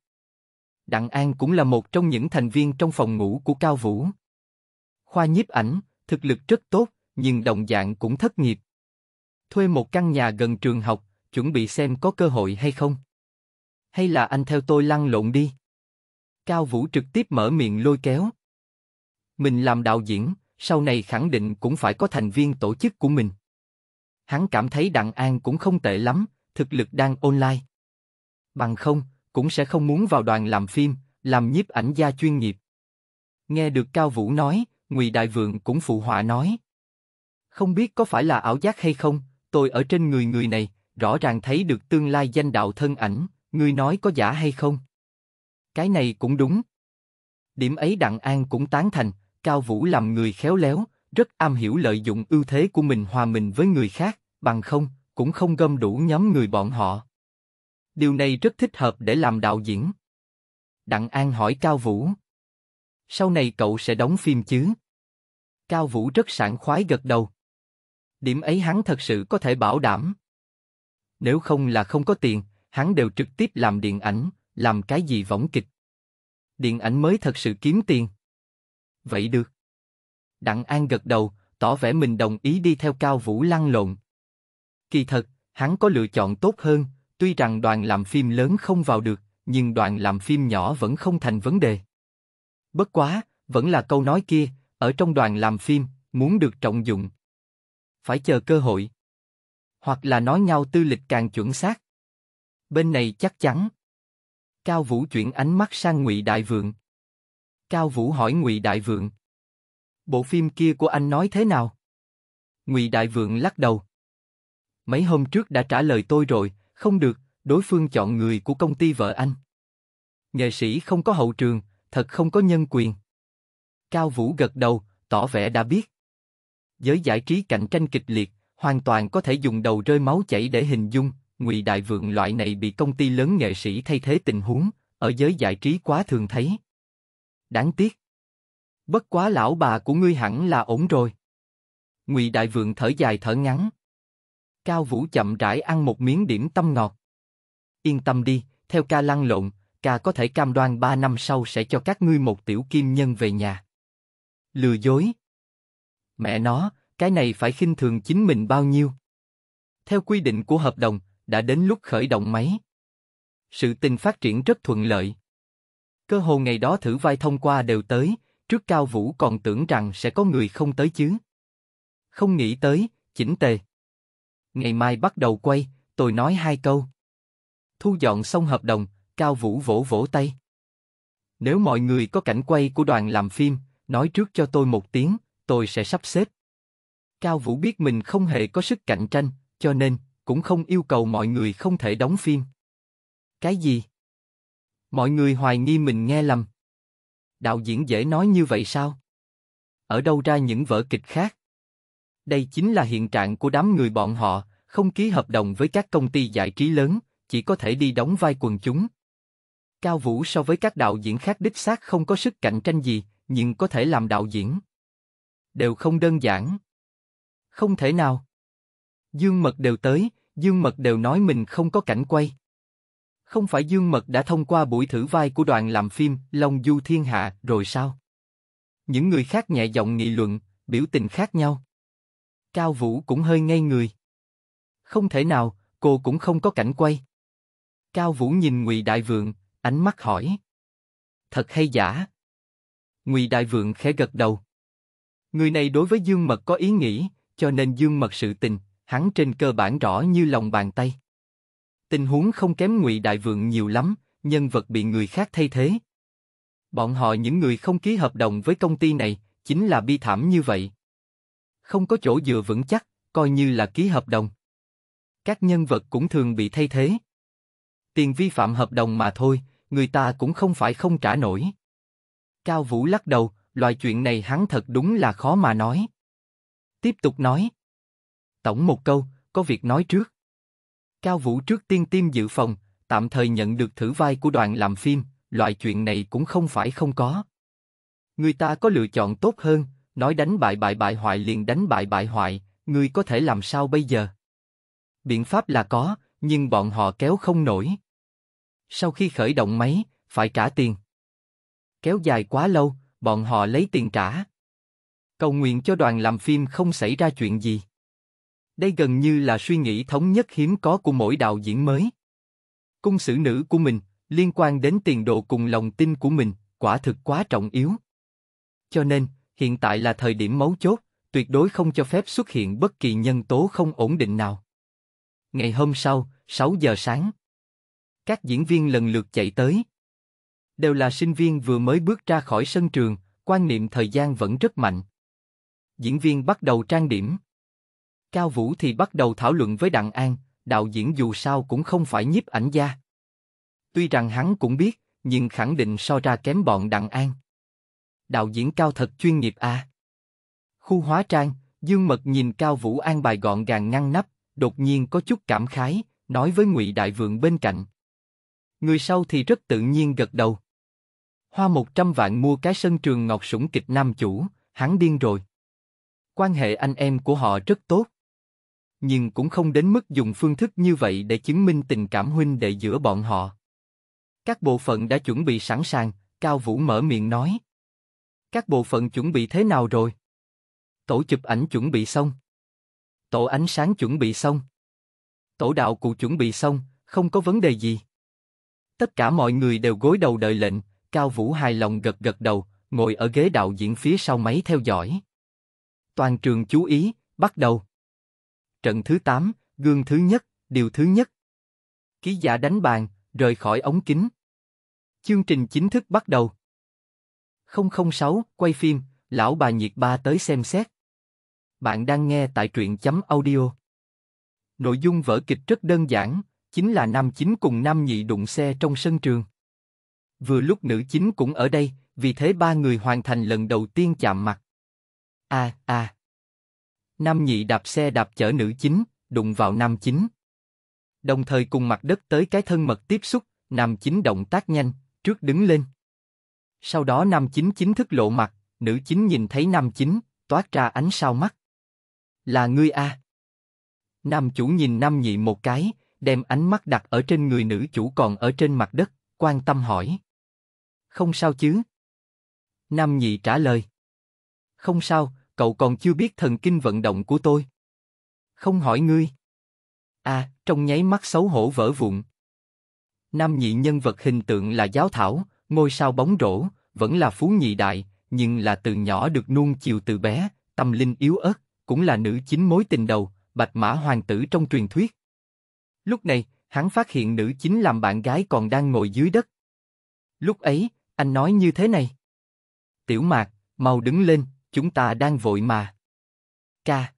Đặng An cũng là một trong những thành viên trong phòng ngủ của Cao Vũ. Khoa nhiếp ảnh, thực lực rất tốt, nhưng đồng dạng cũng thất nghiệp. Thuê một căn nhà gần trường học, chuẩn bị xem có cơ hội hay không. Hay là anh theo tôi lăn lộn đi. Cao Vũ trực tiếp mở miệng lôi kéo. Mình làm đạo diễn, sau này khẳng định cũng phải có thành viên tổ chức của mình hắn cảm thấy Đặng An cũng không tệ lắm, thực lực đang online. Bằng không, cũng sẽ không muốn vào đoàn làm phim, làm nhiếp ảnh gia chuyên nghiệp. Nghe được Cao Vũ nói, Ngụy Đại Vượng cũng phụ họa nói. Không biết có phải là ảo giác hay không, tôi ở trên người người này, rõ ràng thấy được tương lai danh đạo thân ảnh, người nói có giả hay không? Cái này cũng đúng. Điểm ấy Đặng An cũng tán thành, Cao Vũ làm người khéo léo, rất am hiểu lợi dụng ưu thế của mình hòa mình với người khác, bằng không, cũng không gom đủ nhóm người bọn họ. Điều này rất thích hợp để làm đạo diễn. Đặng An hỏi Cao Vũ. Sau này cậu sẽ đóng phim chứ? Cao Vũ rất sảng khoái gật đầu. Điểm ấy hắn thật sự có thể bảo đảm. Nếu không là không có tiền, hắn đều trực tiếp làm điện ảnh, làm cái gì võng kịch. Điện ảnh mới thật sự kiếm tiền. Vậy được. Đặng An gật đầu, tỏ vẻ mình đồng ý đi theo Cao Vũ lăn lộn. Kỳ thật, hắn có lựa chọn tốt hơn, tuy rằng đoàn làm phim lớn không vào được, nhưng đoàn làm phim nhỏ vẫn không thành vấn đề. Bất quá, vẫn là câu nói kia, ở trong đoàn làm phim, muốn được trọng dụng. Phải chờ cơ hội. Hoặc là nói nhau tư lịch càng chuẩn xác. Bên này chắc chắn. Cao Vũ chuyển ánh mắt sang Ngụy Đại Vượng. Cao Vũ hỏi Ngụy Đại Vượng. Bộ phim kia của anh nói thế nào? Ngụy Đại Vượng lắc đầu. Mấy hôm trước đã trả lời tôi rồi, không được, đối phương chọn người của công ty vợ anh. Nghệ sĩ không có hậu trường, thật không có nhân quyền. Cao Vũ gật đầu, tỏ vẻ đã biết. Giới giải trí cạnh tranh kịch liệt, hoàn toàn có thể dùng đầu rơi máu chảy để hình dung, Ngụy Đại Vượng loại này bị công ty lớn nghệ sĩ thay thế tình huống, ở giới giải trí quá thường thấy. Đáng tiếc, Bất quá lão bà của ngươi hẳn là ổn rồi. Ngụy Đại Vượng thở dài thở ngắn. Cao Vũ chậm rãi ăn một miếng điểm tâm ngọt. Yên tâm đi, theo ca lăn lộn, ca có thể cam đoan ba năm sau sẽ cho các ngươi một tiểu kim nhân về nhà. Lừa dối. Mẹ nó, cái này phải khinh thường chính mình bao nhiêu. Theo quy định của hợp đồng, đã đến lúc khởi động máy. Sự tình phát triển rất thuận lợi. Cơ hồ ngày đó thử vai thông qua đều tới, Trước Cao Vũ còn tưởng rằng sẽ có người không tới chứ. Không nghĩ tới, chỉnh tề. Ngày mai bắt đầu quay, tôi nói hai câu. Thu dọn xong hợp đồng, Cao Vũ vỗ vỗ tay. Nếu mọi người có cảnh quay của đoàn làm phim, nói trước cho tôi một tiếng, tôi sẽ sắp xếp. Cao Vũ biết mình không hề có sức cạnh tranh, cho nên cũng không yêu cầu mọi người không thể đóng phim. Cái gì? Mọi người hoài nghi mình nghe lầm. Đạo diễn dễ nói như vậy sao? Ở đâu ra những vở kịch khác? Đây chính là hiện trạng của đám người bọn họ, không ký hợp đồng với các công ty giải trí lớn, chỉ có thể đi đóng vai quần chúng. Cao Vũ so với các đạo diễn khác đích xác không có sức cạnh tranh gì, nhưng có thể làm đạo diễn. Đều không đơn giản. Không thể nào. Dương Mật đều tới, Dương Mật đều nói mình không có cảnh quay. Không phải Dương Mật đã thông qua buổi thử vai của đoàn làm phim Long Du Thiên Hạ rồi sao? Những người khác nhẹ giọng nghị luận, biểu tình khác nhau. Cao Vũ cũng hơi ngây người. Không thể nào, cô cũng không có cảnh quay. Cao Vũ nhìn Ngụy Đại Vượng, ánh mắt hỏi. Thật hay giả? Ngụy Đại Vượng khẽ gật đầu. Người này đối với Dương Mật có ý nghĩ, cho nên Dương Mật sự tình, hắn trên cơ bản rõ như lòng bàn tay tình huống không kém ngụy đại vượng nhiều lắm, nhân vật bị người khác thay thế. Bọn họ những người không ký hợp đồng với công ty này, chính là bi thảm như vậy. Không có chỗ dựa vững chắc, coi như là ký hợp đồng. Các nhân vật cũng thường bị thay thế. Tiền vi phạm hợp đồng mà thôi, người ta cũng không phải không trả nổi. Cao Vũ lắc đầu, loại chuyện này hắn thật đúng là khó mà nói. Tiếp tục nói. Tổng một câu, có việc nói trước. Cao Vũ trước tiên tiêm dự phòng, tạm thời nhận được thử vai của đoàn làm phim, loại chuyện này cũng không phải không có. Người ta có lựa chọn tốt hơn, nói đánh bại bại bại hoại liền đánh bại bại hoại, người có thể làm sao bây giờ? Biện pháp là có, nhưng bọn họ kéo không nổi. Sau khi khởi động máy, phải trả tiền. Kéo dài quá lâu, bọn họ lấy tiền trả. Cầu nguyện cho đoàn làm phim không xảy ra chuyện gì. Đây gần như là suy nghĩ thống nhất hiếm có của mỗi đạo diễn mới. Cung sử nữ của mình, liên quan đến tiền đồ cùng lòng tin của mình, quả thực quá trọng yếu. Cho nên, hiện tại là thời điểm mấu chốt, tuyệt đối không cho phép xuất hiện bất kỳ nhân tố không ổn định nào. Ngày hôm sau, 6 giờ sáng, các diễn viên lần lượt chạy tới. Đều là sinh viên vừa mới bước ra khỏi sân trường, quan niệm thời gian vẫn rất mạnh. Diễn viên bắt đầu trang điểm. Cao Vũ thì bắt đầu thảo luận với Đặng An, đạo diễn dù sao cũng không phải nhiếp ảnh gia. Tuy rằng hắn cũng biết, nhưng khẳng định so ra kém bọn Đặng An. Đạo diễn Cao thật chuyên nghiệp à. Khu hóa trang, Dương Mật nhìn Cao Vũ an bài gọn gàng ngăn nắp, đột nhiên có chút cảm khái, nói với Ngụy Đại Vượng bên cạnh. Người sau thì rất tự nhiên gật đầu. Hoa một trăm vạn mua cái sân trường ngọc sủng kịch nam chủ, hắn điên rồi. Quan hệ anh em của họ rất tốt nhưng cũng không đến mức dùng phương thức như vậy để chứng minh tình cảm huynh đệ giữa bọn họ. Các bộ phận đã chuẩn bị sẵn sàng, Cao Vũ mở miệng nói. Các bộ phận chuẩn bị thế nào rồi? Tổ chụp ảnh chuẩn bị xong. Tổ ánh sáng chuẩn bị xong. Tổ đạo cụ chuẩn bị xong, không có vấn đề gì. Tất cả mọi người đều gối đầu đợi lệnh, Cao Vũ hài lòng gật gật đầu, ngồi ở ghế đạo diễn phía sau máy theo dõi. Toàn trường chú ý, bắt đầu. Trận thứ 8, gương thứ nhất, điều thứ nhất. Ký giả đánh bàn, rời khỏi ống kính. Chương trình chính thức bắt đầu. 006, quay phim, lão bà nhiệt ba tới xem xét. Bạn đang nghe tại truyện chấm audio. Nội dung vở kịch rất đơn giản, chính là nam chính cùng nam nhị đụng xe trong sân trường. Vừa lúc nữ chính cũng ở đây, vì thế ba người hoàn thành lần đầu tiên chạm mặt. A à, a. À. Nam nhị đạp xe đạp chở nữ chính, đụng vào nam chính. Đồng thời cùng mặt đất tới cái thân mật tiếp xúc, nam chính động tác nhanh, trước đứng lên. Sau đó nam chính chính thức lộ mặt, nữ chính nhìn thấy nam chính, toát ra ánh sao mắt. Là ngươi a? Nam chủ nhìn nam nhị một cái, đem ánh mắt đặt ở trên người nữ chủ còn ở trên mặt đất, quan tâm hỏi. Không sao chứ? Nam nhị trả lời. Không sao, cậu còn chưa biết thần kinh vận động của tôi. Không hỏi ngươi. À, trong nháy mắt xấu hổ vỡ vụn. Nam nhị nhân vật hình tượng là giáo thảo, ngôi sao bóng rổ, vẫn là phú nhị đại, nhưng là từ nhỏ được nuông chiều từ bé, tâm linh yếu ớt, cũng là nữ chính mối tình đầu, bạch mã hoàng tử trong truyền thuyết. Lúc này, hắn phát hiện nữ chính làm bạn gái còn đang ngồi dưới đất. Lúc ấy, anh nói như thế này. Tiểu mạc, mau đứng lên, Chúng ta đang vội mà. Ca.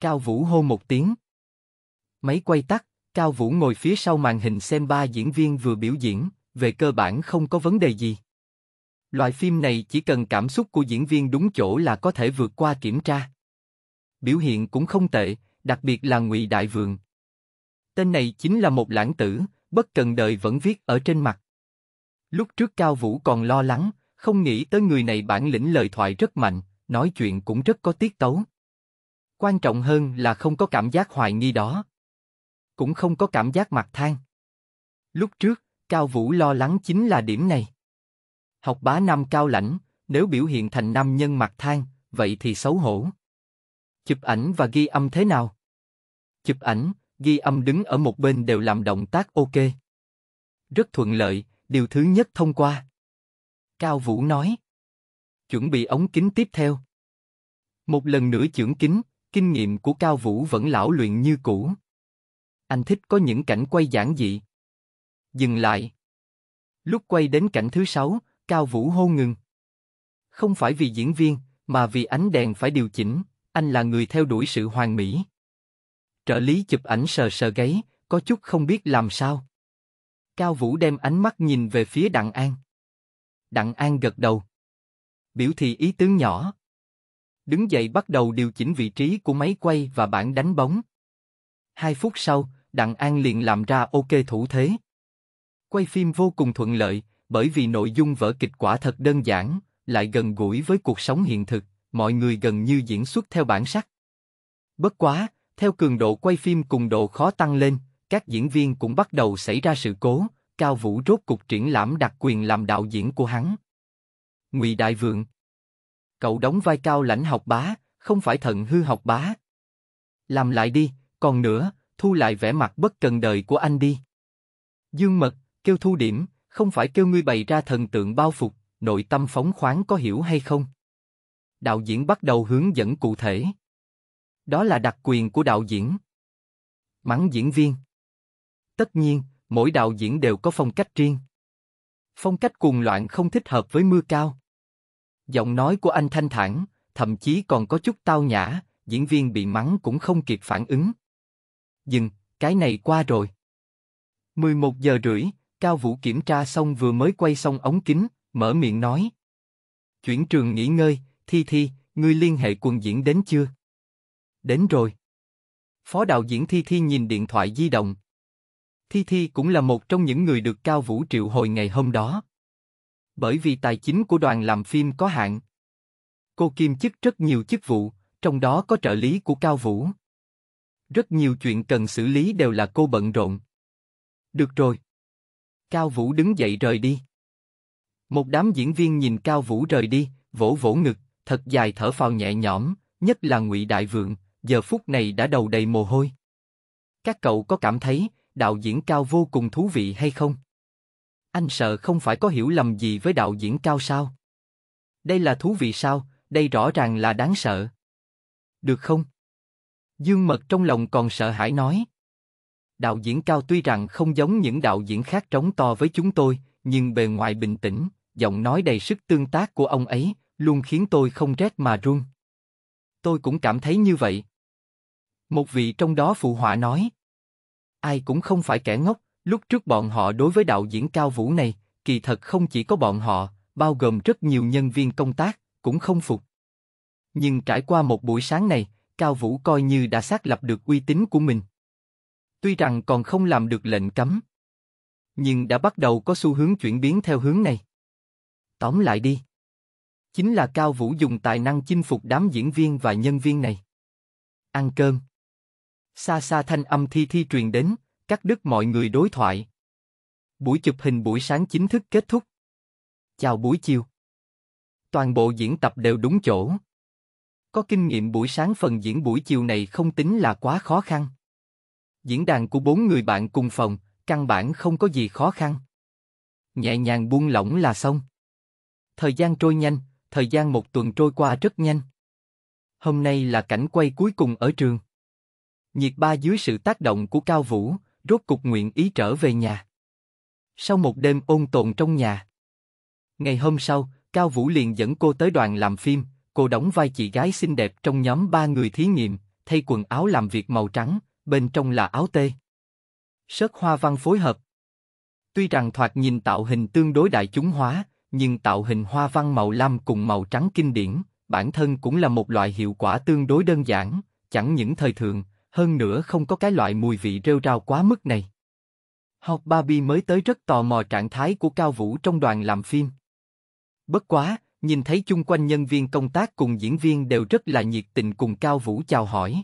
Cao Vũ hô một tiếng. Máy quay tắt, Cao Vũ ngồi phía sau màn hình xem ba diễn viên vừa biểu diễn, về cơ bản không có vấn đề gì. Loại phim này chỉ cần cảm xúc của diễn viên đúng chỗ là có thể vượt qua kiểm tra. Biểu hiện cũng không tệ, đặc biệt là Ngụy Đại Vượng. Tên này chính là một lãng tử, bất cần đời vẫn viết ở trên mặt. Lúc trước Cao Vũ còn lo lắng, không nghĩ tới người này bản lĩnh lời thoại rất mạnh, nói chuyện cũng rất có tiết tấu. Quan trọng hơn là không có cảm giác hoài nghi đó. Cũng không có cảm giác mặt than. Lúc trước, Cao Vũ lo lắng chính là điểm này. Học bá nam cao lãnh, nếu biểu hiện thành nam nhân mặt than, vậy thì xấu hổ. Chụp ảnh và ghi âm thế nào? Chụp ảnh, ghi âm đứng ở một bên đều làm động tác ok. Rất thuận lợi, điều thứ nhất thông qua. Cao Vũ nói. Chuẩn bị ống kính tiếp theo. Một lần nữa chưởng kính, kinh nghiệm của Cao Vũ vẫn lão luyện như cũ. Anh thích có những cảnh quay giản dị. Dừng lại. Lúc quay đến cảnh thứ sáu, Cao Vũ hô ngừng. Không phải vì diễn viên, mà vì ánh đèn phải điều chỉnh, anh là người theo đuổi sự hoàn mỹ. Trợ lý chụp ảnh sờ sờ gáy, có chút không biết làm sao. Cao Vũ đem ánh mắt nhìn về phía Đặng An. Đặng An gật đầu. Biểu thị ý tứ nhỏ. Đứng dậy bắt đầu điều chỉnh vị trí của máy quay và bản đánh bóng. Hai phút sau, Đặng An liền làm ra ok thủ thế. Quay phim vô cùng thuận lợi, bởi vì nội dung vở kịch quả thật đơn giản, lại gần gũi với cuộc sống hiện thực, mọi người gần như diễn xuất theo bản sắc. Bất quá, theo cường độ quay phim cùng độ khó tăng lên, các diễn viên cũng bắt đầu xảy ra sự cố, Cao Vũ rốt cục triển lãm đặc quyền làm đạo diễn của hắn. Ngụy Đại Vượng Cậu đóng vai cao lãnh học bá, không phải thần hư học bá. Làm lại đi, còn nữa, thu lại vẻ mặt bất cần đời của anh đi. Dương Mật, kêu thu điểm, không phải kêu ngươi bày ra thần tượng bao phục, nội tâm phóng khoáng có hiểu hay không? Đạo diễn bắt đầu hướng dẫn cụ thể. Đó là đặc quyền của đạo diễn. Mắng diễn viên. Tất nhiên, mỗi đạo diễn đều có phong cách riêng. Phong cách cuồng loạn không thích hợp với mưa cao. Giọng nói của anh thanh thản, thậm chí còn có chút tao nhã, diễn viên bị mắng cũng không kịp phản ứng. Dừng, cái này qua rồi. 11 giờ rưỡi, Cao Vũ kiểm tra xong vừa mới quay xong ống kính, mở miệng nói. Chuyển trường nghỉ ngơi, Thi Thi, ngươi liên hệ quần diễn đến chưa? Đến rồi. Phó đạo diễn Thi Thi nhìn điện thoại di động, Thi Thi cũng là một trong những người được Cao Vũ triệu hồi ngày hôm đó. Bởi vì tài chính của đoàn làm phim có hạn. Cô kiêm chức rất nhiều chức vụ, trong đó có trợ lý của Cao Vũ. Rất nhiều chuyện cần xử lý đều là cô bận rộn. Được rồi. Cao Vũ đứng dậy rời đi. Một đám diễn viên nhìn Cao Vũ rời đi, vỗ vỗ ngực, thật dài thở phào nhẹ nhõm, nhất là Ngụy Đại Vượng, giờ phút này đã đầu đầy mồ hôi. Các cậu có cảm thấy đạo diễn cao vô cùng thú vị hay không? Anh sợ không phải có hiểu lầm gì với đạo diễn cao sao? Đây là thú vị sao, đây rõ ràng là đáng sợ. Được không? Dương Mật trong lòng còn sợ hãi nói. Đạo diễn cao tuy rằng không giống những đạo diễn khác trống to với chúng tôi, nhưng bề ngoài bình tĩnh, giọng nói đầy sức tương tác của ông ấy luôn khiến tôi không rét mà run. Tôi cũng cảm thấy như vậy. Một vị trong đó phụ họa nói. Ai cũng không phải kẻ ngốc, lúc trước bọn họ đối với đạo diễn cao vũ này, kỳ thật không chỉ có bọn họ, bao gồm rất nhiều nhân viên công tác, cũng không phục. Nhưng trải qua một buổi sáng này, Cao Vũ coi như đã xác lập được uy tín của mình. Tuy rằng còn không làm được lệnh cấm, nhưng đã bắt đầu có xu hướng chuyển biến theo hướng này. Tóm lại đi. Chính là Cao Vũ dùng tài năng chinh phục đám diễn viên và nhân viên này. Ăn cơm. Xa xa thanh âm thi thi truyền đến, cắt đứt mọi người đối thoại. Buổi chụp hình buổi sáng chính thức kết thúc. Chào buổi chiều. Toàn bộ diễn tập đều đúng chỗ. Có kinh nghiệm buổi sáng phần diễn buổi chiều này không tính là quá khó khăn. Diễn đàn của bốn người bạn cùng phòng, căn bản không có gì khó khăn. Nhẹ nhàng buông lỏng là xong. Thời gian trôi nhanh, thời gian một tuần trôi qua rất nhanh. Hôm nay là cảnh quay cuối cùng ở trường nhiệt ba dưới sự tác động của Cao Vũ, rốt cục nguyện ý trở về nhà. Sau một đêm ôn tồn trong nhà. Ngày hôm sau, Cao Vũ liền dẫn cô tới đoàn làm phim, cô đóng vai chị gái xinh đẹp trong nhóm ba người thí nghiệm, thay quần áo làm việc màu trắng, bên trong là áo tê. Sớt hoa văn phối hợp. Tuy rằng thoạt nhìn tạo hình tương đối đại chúng hóa, nhưng tạo hình hoa văn màu lam cùng màu trắng kinh điển, bản thân cũng là một loại hiệu quả tương đối đơn giản, chẳng những thời thượng, hơn nữa không có cái loại mùi vị rêu rao quá mức này. Hot Barbie mới tới rất tò mò trạng thái của Cao Vũ trong đoàn làm phim. Bất quá, nhìn thấy chung quanh nhân viên công tác cùng diễn viên đều rất là nhiệt tình cùng Cao Vũ chào hỏi.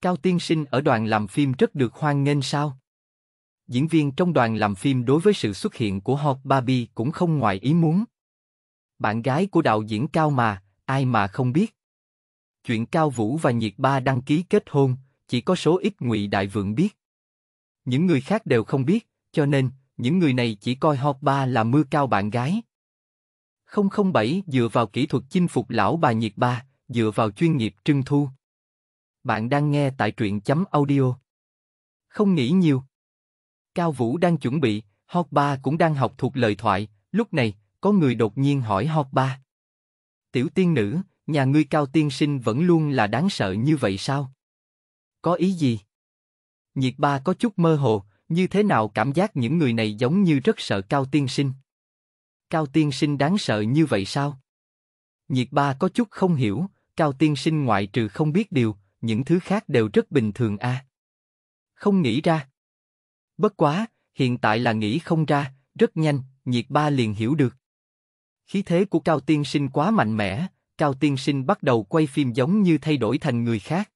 Cao tiên sinh ở đoàn làm phim rất được hoan nghênh sao? Diễn viên trong đoàn làm phim đối với sự xuất hiện của Hot Barbie cũng không ngoài ý muốn. Bạn gái của đạo diễn Cao mà, ai mà không biết. Chuyện Cao Vũ và Nhiệt Ba đăng ký kết hôn, chỉ có số ít ngụy đại vượng biết. Những người khác đều không biết, cho nên, những người này chỉ coi Hot Ba là mưa cao bạn gái. 007 dựa vào kỹ thuật chinh phục lão bà nhiệt ba, dựa vào chuyên nghiệp trưng thu. Bạn đang nghe tại truyện chấm audio. Không nghĩ nhiều. Cao Vũ đang chuẩn bị, Hot Ba cũng đang học thuộc lời thoại, lúc này, có người đột nhiên hỏi Hot Ba. Tiểu tiên nữ, nhà ngươi cao tiên sinh vẫn luôn là đáng sợ như vậy sao? Có ý gì? Nhiệt ba có chút mơ hồ, như thế nào cảm giác những người này giống như rất sợ Cao Tiên Sinh? Cao Tiên Sinh đáng sợ như vậy sao? Nhiệt ba có chút không hiểu, Cao Tiên Sinh ngoại trừ không biết điều, những thứ khác đều rất bình thường a. À? Không nghĩ ra. Bất quá, hiện tại là nghĩ không ra, rất nhanh, nhiệt ba liền hiểu được. Khí thế của Cao Tiên Sinh quá mạnh mẽ, Cao Tiên Sinh bắt đầu quay phim giống như thay đổi thành người khác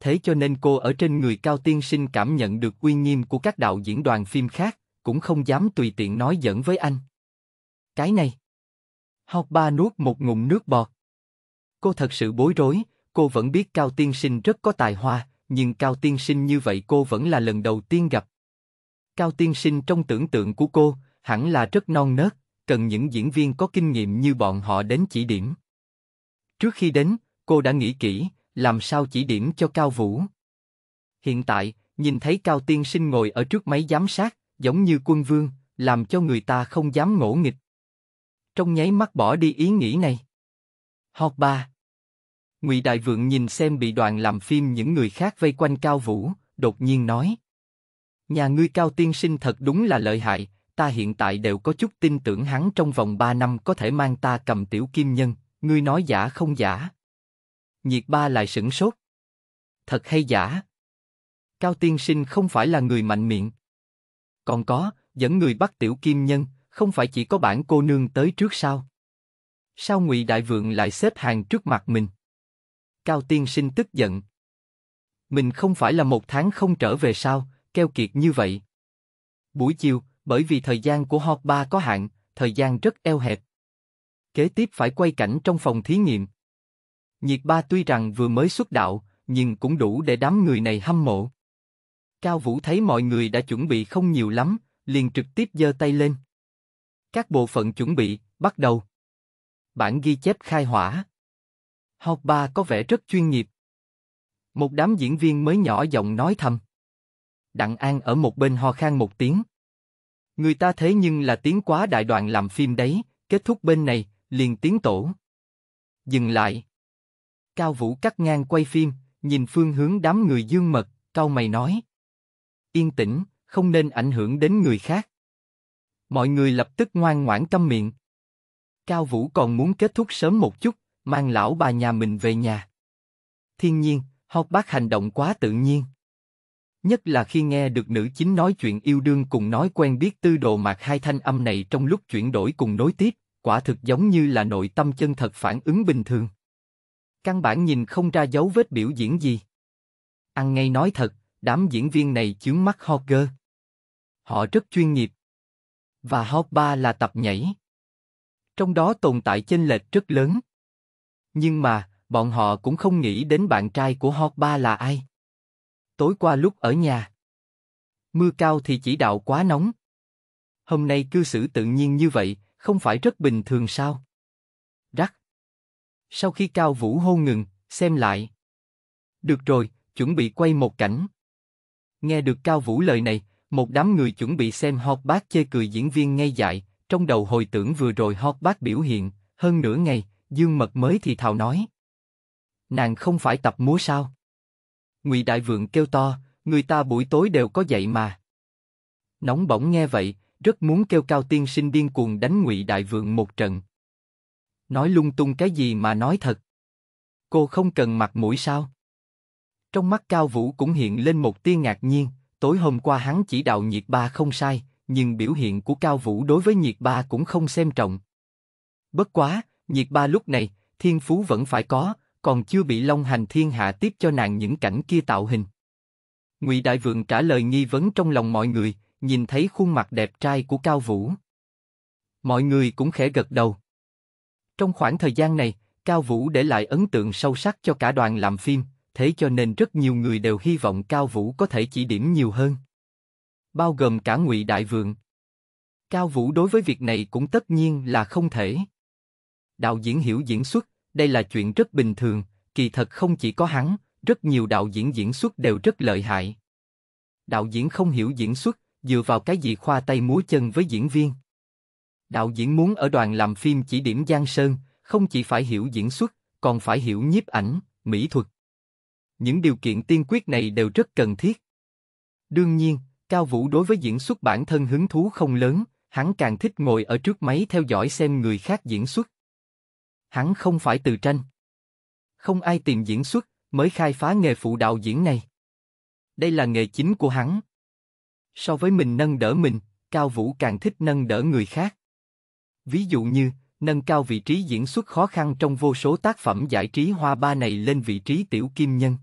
thế cho nên cô ở trên người cao tiên sinh cảm nhận được uy nghiêm của các đạo diễn đoàn phim khác, cũng không dám tùy tiện nói dẫn với anh. Cái này. Học ba nuốt một ngụm nước bọt. Cô thật sự bối rối, cô vẫn biết cao tiên sinh rất có tài hoa, nhưng cao tiên sinh như vậy cô vẫn là lần đầu tiên gặp. Cao tiên sinh trong tưởng tượng của cô, hẳn là rất non nớt, cần những diễn viên có kinh nghiệm như bọn họ đến chỉ điểm. Trước khi đến, cô đã nghĩ kỹ, làm sao chỉ điểm cho Cao Vũ. Hiện tại, nhìn thấy Cao Tiên Sinh ngồi ở trước máy giám sát, giống như quân vương, làm cho người ta không dám ngỗ nghịch. Trong nháy mắt bỏ đi ý nghĩ này. Họp ba. Ngụy Đại Vượng nhìn xem bị đoàn làm phim những người khác vây quanh Cao Vũ, đột nhiên nói. Nhà ngươi Cao Tiên Sinh thật đúng là lợi hại, ta hiện tại đều có chút tin tưởng hắn trong vòng 3 năm có thể mang ta cầm tiểu kim nhân, ngươi nói giả không giả. Nhiệt ba lại sửng sốt. Thật hay giả? Cao tiên sinh không phải là người mạnh miệng. Còn có, dẫn người bắt tiểu kim nhân, không phải chỉ có bản cô nương tới trước sao? Sao ngụy Đại Vượng lại xếp hàng trước mặt mình? Cao tiên sinh tức giận. Mình không phải là một tháng không trở về sao, keo kiệt như vậy. Buổi chiều, bởi vì thời gian của họp ba có hạn, thời gian rất eo hẹp. Kế tiếp phải quay cảnh trong phòng thí nghiệm, Nhiệt Ba tuy rằng vừa mới xuất đạo, nhưng cũng đủ để đám người này hâm mộ. Cao Vũ thấy mọi người đã chuẩn bị không nhiều lắm, liền trực tiếp giơ tay lên. Các bộ phận chuẩn bị, bắt đầu. Bản ghi chép khai hỏa. Học ba có vẻ rất chuyên nghiệp. Một đám diễn viên mới nhỏ giọng nói thầm. Đặng An ở một bên ho khan một tiếng. Người ta thế nhưng là tiếng quá đại đoạn làm phim đấy, kết thúc bên này, liền tiếng tổ. Dừng lại. Cao Vũ cắt ngang quay phim, nhìn phương hướng đám người dương mật, cao mày nói. Yên tĩnh, không nên ảnh hưởng đến người khác. Mọi người lập tức ngoan ngoãn câm miệng. Cao Vũ còn muốn kết thúc sớm một chút, mang lão bà nhà mình về nhà. Thiên nhiên, học bác hành động quá tự nhiên. Nhất là khi nghe được nữ chính nói chuyện yêu đương cùng nói quen biết tư đồ mạc hai thanh âm này trong lúc chuyển đổi cùng nối tiếp, quả thực giống như là nội tâm chân thật phản ứng bình thường. Căn bản nhìn không ra dấu vết biểu diễn gì. Ăn ngay nói thật, đám diễn viên này chướng mắt Hawker. Họ rất chuyên nghiệp. Và Hawk ba là tập nhảy. Trong đó tồn tại chênh lệch rất lớn. Nhưng mà, bọn họ cũng không nghĩ đến bạn trai của Hawk ba là ai. Tối qua lúc ở nhà. Mưa cao thì chỉ đạo quá nóng. Hôm nay cư xử tự nhiên như vậy, không phải rất bình thường sao? Sau khi Cao Vũ hô ngừng, xem lại. Được rồi, chuẩn bị quay một cảnh. Nghe được Cao Vũ lời này, một đám người chuẩn bị xem hot bác chê cười diễn viên ngay dại, trong đầu hồi tưởng vừa rồi hot bác biểu hiện, hơn nửa ngày, Dương Mật mới thì thào nói. Nàng không phải tập múa sao? Ngụy Đại Vượng kêu to, người ta buổi tối đều có dậy mà. Nóng bỏng nghe vậy, rất muốn kêu cao tiên sinh điên cuồng đánh Ngụy Đại Vượng một trận. Nói lung tung cái gì mà nói thật. Cô không cần mặt mũi sao? Trong mắt Cao Vũ cũng hiện lên một tia ngạc nhiên, tối hôm qua hắn chỉ đạo nhiệt ba không sai, nhưng biểu hiện của Cao Vũ đối với nhiệt ba cũng không xem trọng. Bất quá, nhiệt ba lúc này, thiên phú vẫn phải có, còn chưa bị Long Hành Thiên Hạ tiếp cho nàng những cảnh kia tạo hình. Ngụy Đại Vượng trả lời nghi vấn trong lòng mọi người, nhìn thấy khuôn mặt đẹp trai của Cao Vũ. Mọi người cũng khẽ gật đầu. Trong khoảng thời gian này, Cao Vũ để lại ấn tượng sâu sắc cho cả đoàn làm phim, thế cho nên rất nhiều người đều hy vọng Cao Vũ có thể chỉ điểm nhiều hơn. Bao gồm cả Ngụy Đại Vượng. Cao Vũ đối với việc này cũng tất nhiên là không thể. Đạo diễn hiểu diễn xuất, đây là chuyện rất bình thường, kỳ thật không chỉ có hắn, rất nhiều đạo diễn diễn xuất đều rất lợi hại. Đạo diễn không hiểu diễn xuất, dựa vào cái gì khoa tay múa chân với diễn viên. Đạo diễn muốn ở đoàn làm phim chỉ điểm Giang Sơn, không chỉ phải hiểu diễn xuất, còn phải hiểu nhiếp ảnh, mỹ thuật. Những điều kiện tiên quyết này đều rất cần thiết. Đương nhiên, Cao Vũ đối với diễn xuất bản thân hứng thú không lớn, hắn càng thích ngồi ở trước máy theo dõi xem người khác diễn xuất. Hắn không phải từ tranh. Không ai tìm diễn xuất, mới khai phá nghề phụ đạo diễn này. Đây là nghề chính của hắn. So với mình nâng đỡ mình, Cao Vũ càng thích nâng đỡ người khác. Ví dụ như, nâng cao vị trí diễn xuất khó khăn trong vô số tác phẩm giải trí hoa ba này lên vị trí tiểu kim nhân.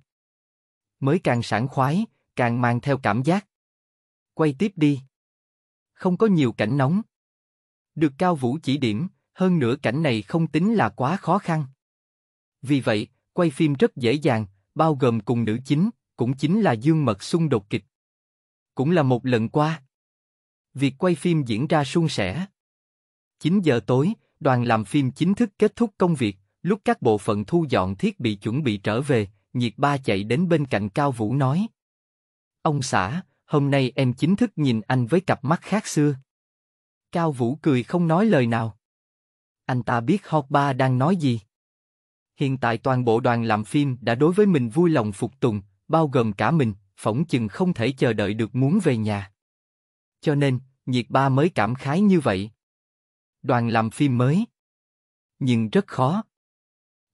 Mới càng sảng khoái, càng mang theo cảm giác. Quay tiếp đi. Không có nhiều cảnh nóng. Được Cao Vũ chỉ điểm, hơn nữa cảnh này không tính là quá khó khăn. Vì vậy, quay phim rất dễ dàng, bao gồm cùng nữ chính, cũng chính là dương mật xung đột kịch. Cũng là một lần qua. Việc quay phim diễn ra suôn sẻ, 9 giờ tối, đoàn làm phim chính thức kết thúc công việc, lúc các bộ phận thu dọn thiết bị chuẩn bị trở về, Nhiệt Ba chạy đến bên cạnh Cao Vũ nói. Ông xã, hôm nay em chính thức nhìn anh với cặp mắt khác xưa. Cao Vũ cười không nói lời nào. Anh ta biết Hot Ba đang nói gì. Hiện tại toàn bộ đoàn làm phim đã đối với mình vui lòng phục tùng, bao gồm cả mình, phỏng chừng không thể chờ đợi được muốn về nhà. Cho nên, Nhiệt Ba mới cảm khái như vậy đoàn làm phim mới. Nhưng rất khó.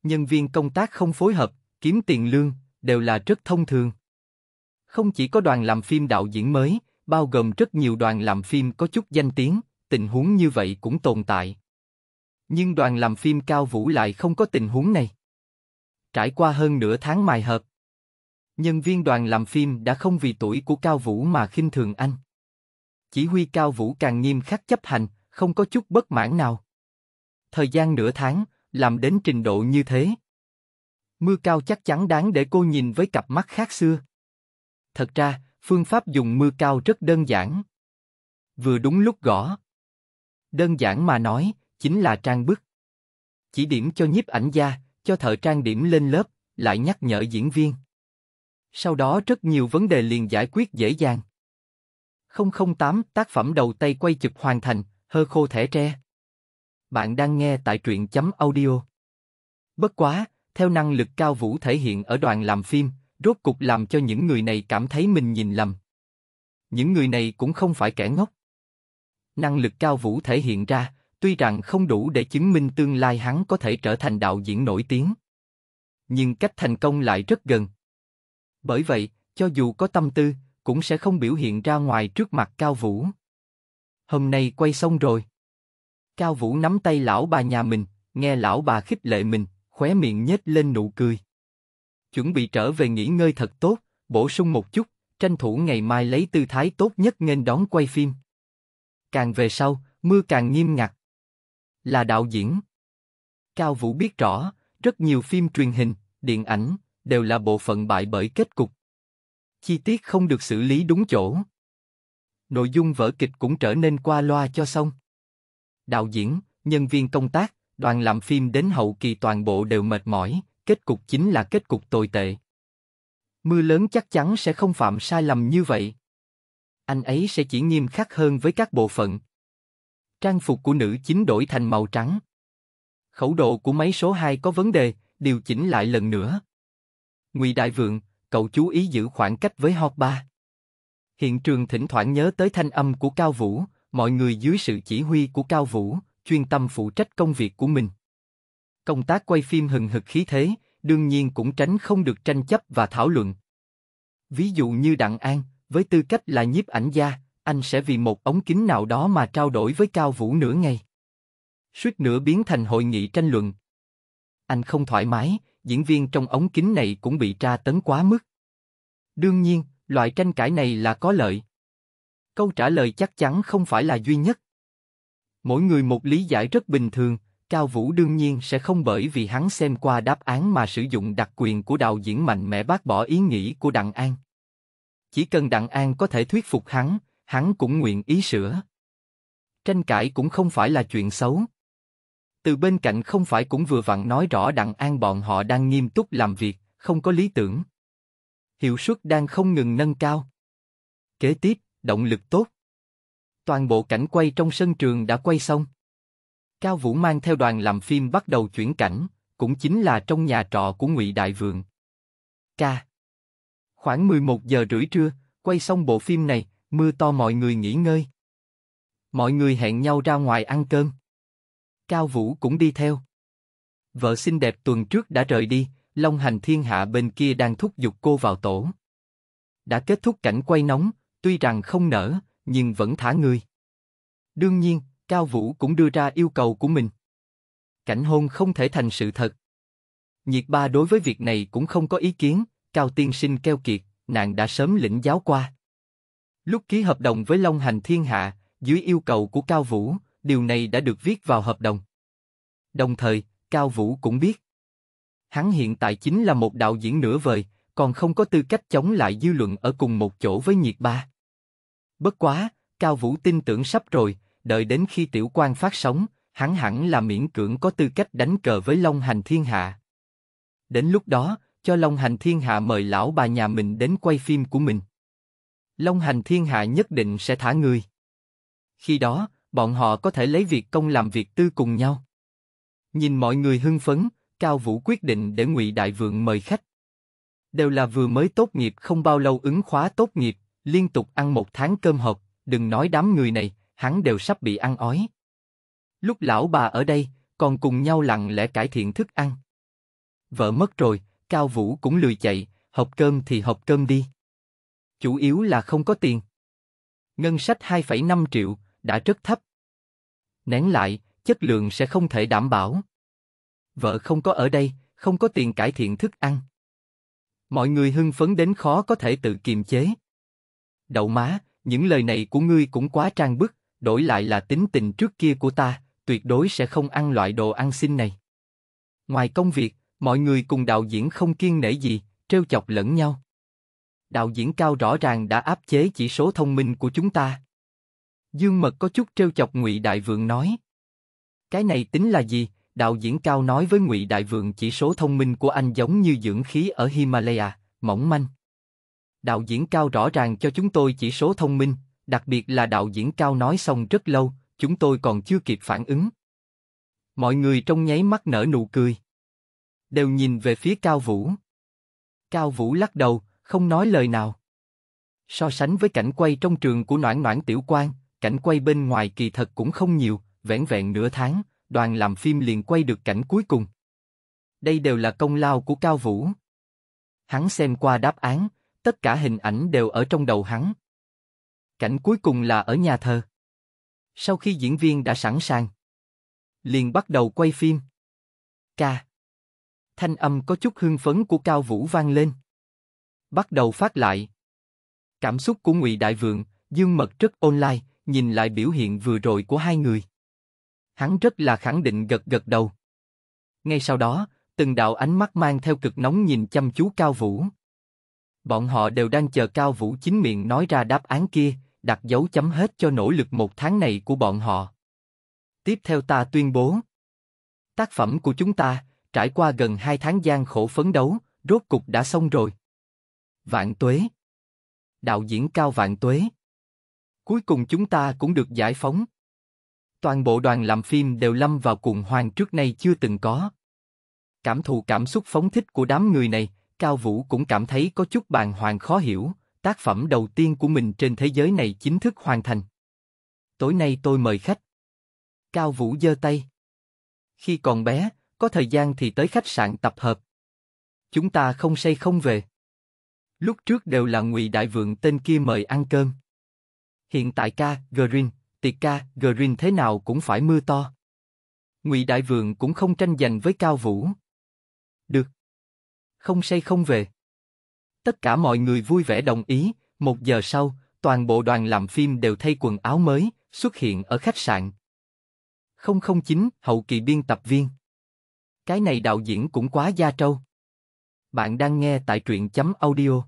Nhân viên công tác không phối hợp, kiếm tiền lương, đều là rất thông thường. Không chỉ có đoàn làm phim đạo diễn mới, bao gồm rất nhiều đoàn làm phim có chút danh tiếng, tình huống như vậy cũng tồn tại. Nhưng đoàn làm phim cao vũ lại không có tình huống này. Trải qua hơn nửa tháng mài hợp, nhân viên đoàn làm phim đã không vì tuổi của Cao Vũ mà khinh thường anh. Chỉ huy Cao Vũ càng nghiêm khắc chấp hành, không có chút bất mãn nào. Thời gian nửa tháng, làm đến trình độ như thế. Mưa cao chắc chắn đáng để cô nhìn với cặp mắt khác xưa. Thật ra, phương pháp dùng mưa cao rất đơn giản. Vừa đúng lúc gõ. Đơn giản mà nói, chính là trang bức. Chỉ điểm cho nhiếp ảnh gia, cho thợ trang điểm lên lớp, lại nhắc nhở diễn viên. Sau đó rất nhiều vấn đề liền giải quyết dễ dàng. 008 tác phẩm đầu tay quay chụp hoàn thành, hơ khô thẻ tre. Bạn đang nghe tại truyện chấm audio. Bất quá, theo năng lực cao vũ thể hiện ở đoàn làm phim, rốt cục làm cho những người này cảm thấy mình nhìn lầm. Những người này cũng không phải kẻ ngốc. Năng lực cao vũ thể hiện ra, tuy rằng không đủ để chứng minh tương lai hắn có thể trở thành đạo diễn nổi tiếng. Nhưng cách thành công lại rất gần. Bởi vậy, cho dù có tâm tư, cũng sẽ không biểu hiện ra ngoài trước mặt cao vũ hôm nay quay xong rồi. Cao Vũ nắm tay lão bà nhà mình, nghe lão bà khích lệ mình, khóe miệng nhếch lên nụ cười. Chuẩn bị trở về nghỉ ngơi thật tốt, bổ sung một chút, tranh thủ ngày mai lấy tư thái tốt nhất nên đón quay phim. Càng về sau, mưa càng nghiêm ngặt. Là đạo diễn. Cao Vũ biết rõ, rất nhiều phim truyền hình, điện ảnh, đều là bộ phận bại bởi kết cục. Chi tiết không được xử lý đúng chỗ nội dung vở kịch cũng trở nên qua loa cho xong. Đạo diễn, nhân viên công tác, đoàn làm phim đến hậu kỳ toàn bộ đều mệt mỏi, kết cục chính là kết cục tồi tệ. Mưa lớn chắc chắn sẽ không phạm sai lầm như vậy. Anh ấy sẽ chỉ nghiêm khắc hơn với các bộ phận. Trang phục của nữ chính đổi thành màu trắng. Khẩu độ của máy số 2 có vấn đề, điều chỉnh lại lần nữa. Ngụy Đại Vượng, cậu chú ý giữ khoảng cách với Hot 3. Hiện trường thỉnh thoảng nhớ tới thanh âm của Cao Vũ, mọi người dưới sự chỉ huy của Cao Vũ, chuyên tâm phụ trách công việc của mình. Công tác quay phim hừng hực khí thế, đương nhiên cũng tránh không được tranh chấp và thảo luận. Ví dụ như Đặng An, với tư cách là nhiếp ảnh gia, anh sẽ vì một ống kính nào đó mà trao đổi với Cao Vũ nửa ngày. Suýt nữa biến thành hội nghị tranh luận. Anh không thoải mái, diễn viên trong ống kính này cũng bị tra tấn quá mức. Đương nhiên, loại tranh cãi này là có lợi. Câu trả lời chắc chắn không phải là duy nhất. Mỗi người một lý giải rất bình thường, Cao Vũ đương nhiên sẽ không bởi vì hắn xem qua đáp án mà sử dụng đặc quyền của đạo diễn mạnh mẽ bác bỏ ý nghĩ của Đặng An. Chỉ cần Đặng An có thể thuyết phục hắn, hắn cũng nguyện ý sửa. Tranh cãi cũng không phải là chuyện xấu. Từ bên cạnh không phải cũng vừa vặn nói rõ Đặng An bọn họ đang nghiêm túc làm việc, không có lý tưởng hiệu suất đang không ngừng nâng cao. Kế tiếp, động lực tốt. Toàn bộ cảnh quay trong sân trường đã quay xong. Cao Vũ mang theo đoàn làm phim bắt đầu chuyển cảnh, cũng chính là trong nhà trọ của Ngụy Đại Vượng. Ca. Khoảng 11 giờ rưỡi trưa, quay xong bộ phim này, mưa to mọi người nghỉ ngơi. Mọi người hẹn nhau ra ngoài ăn cơm. Cao Vũ cũng đi theo. Vợ xinh đẹp tuần trước đã rời đi, Long hành thiên hạ bên kia đang thúc giục cô vào tổ. Đã kết thúc cảnh quay nóng, tuy rằng không nở, nhưng vẫn thả người. Đương nhiên, Cao Vũ cũng đưa ra yêu cầu của mình. Cảnh hôn không thể thành sự thật. Nhiệt ba đối với việc này cũng không có ý kiến, Cao Tiên Sinh keo kiệt, nàng đã sớm lĩnh giáo qua. Lúc ký hợp đồng với Long Hành Thiên Hạ, dưới yêu cầu của Cao Vũ, điều này đã được viết vào hợp đồng. Đồng thời, Cao Vũ cũng biết hắn hiện tại chính là một đạo diễn nửa vời, còn không có tư cách chống lại dư luận ở cùng một chỗ với nhiệt ba. Bất quá, Cao Vũ tin tưởng sắp rồi, đợi đến khi tiểu quan phát sóng, hắn hẳn là miễn cưỡng có tư cách đánh cờ với Long Hành Thiên Hạ. Đến lúc đó, cho Long Hành Thiên Hạ mời lão bà nhà mình đến quay phim của mình. Long Hành Thiên Hạ nhất định sẽ thả người. Khi đó, bọn họ có thể lấy việc công làm việc tư cùng nhau. Nhìn mọi người hưng phấn, Cao Vũ quyết định để Ngụy Đại Vượng mời khách. Đều là vừa mới tốt nghiệp không bao lâu ứng khóa tốt nghiệp, liên tục ăn một tháng cơm hộp, đừng nói đám người này, hắn đều sắp bị ăn ói. Lúc lão bà ở đây, còn cùng nhau lặng lẽ cải thiện thức ăn. Vợ mất rồi, Cao Vũ cũng lười chạy, hộp cơm thì hộp cơm đi. Chủ yếu là không có tiền. Ngân sách 2,5 triệu, đã rất thấp. Nén lại, chất lượng sẽ không thể đảm bảo vợ không có ở đây, không có tiền cải thiện thức ăn. Mọi người hưng phấn đến khó có thể tự kiềm chế. Đậu má, những lời này của ngươi cũng quá trang bức, đổi lại là tính tình trước kia của ta, tuyệt đối sẽ không ăn loại đồ ăn xin này. Ngoài công việc, mọi người cùng đạo diễn không kiên nể gì, trêu chọc lẫn nhau. Đạo diễn cao rõ ràng đã áp chế chỉ số thông minh của chúng ta. Dương Mật có chút trêu chọc Ngụy Đại Vượng nói. Cái này tính là gì, đạo diễn cao nói với ngụy đại vượng chỉ số thông minh của anh giống như dưỡng khí ở himalaya mỏng manh đạo diễn cao rõ ràng cho chúng tôi chỉ số thông minh đặc biệt là đạo diễn cao nói xong rất lâu chúng tôi còn chưa kịp phản ứng mọi người trong nháy mắt nở nụ cười đều nhìn về phía cao vũ cao vũ lắc đầu không nói lời nào so sánh với cảnh quay trong trường của noãn noãn tiểu quan cảnh quay bên ngoài kỳ thật cũng không nhiều vẻn vẹn nửa tháng đoàn làm phim liền quay được cảnh cuối cùng. Đây đều là công lao của Cao Vũ. Hắn xem qua đáp án, tất cả hình ảnh đều ở trong đầu hắn. Cảnh cuối cùng là ở nhà thờ. Sau khi diễn viên đã sẵn sàng, liền bắt đầu quay phim. Ca. Thanh âm có chút hưng phấn của Cao Vũ vang lên. Bắt đầu phát lại. Cảm xúc của Ngụy Đại Vượng, Dương Mật rất online, nhìn lại biểu hiện vừa rồi của hai người hắn rất là khẳng định gật gật đầu. Ngay sau đó, từng đạo ánh mắt mang theo cực nóng nhìn chăm chú Cao Vũ. Bọn họ đều đang chờ Cao Vũ chính miệng nói ra đáp án kia, đặt dấu chấm hết cho nỗ lực một tháng này của bọn họ. Tiếp theo ta tuyên bố. Tác phẩm của chúng ta, trải qua gần hai tháng gian khổ phấn đấu, rốt cục đã xong rồi. Vạn tuế. Đạo diễn Cao Vạn tuế. Cuối cùng chúng ta cũng được giải phóng toàn bộ đoàn làm phim đều lâm vào cuồng hoàng trước nay chưa từng có. Cảm thụ cảm xúc phóng thích của đám người này, Cao Vũ cũng cảm thấy có chút bàng hoàng khó hiểu, tác phẩm đầu tiên của mình trên thế giới này chính thức hoàn thành. Tối nay tôi mời khách. Cao Vũ giơ tay. Khi còn bé, có thời gian thì tới khách sạn tập hợp. Chúng ta không say không về. Lúc trước đều là Ngụy Đại Vượng tên kia mời ăn cơm. Hiện tại ca, Green, Tiệt ca, Green thế nào cũng phải mưa to. Ngụy Đại Vượng cũng không tranh giành với Cao Vũ. Được. Không say không về. Tất cả mọi người vui vẻ đồng ý, một giờ sau, toàn bộ đoàn làm phim đều thay quần áo mới, xuất hiện ở khách sạn. 009, hậu kỳ biên tập viên. Cái này đạo diễn cũng quá gia trâu. Bạn đang nghe tại truyện chấm audio.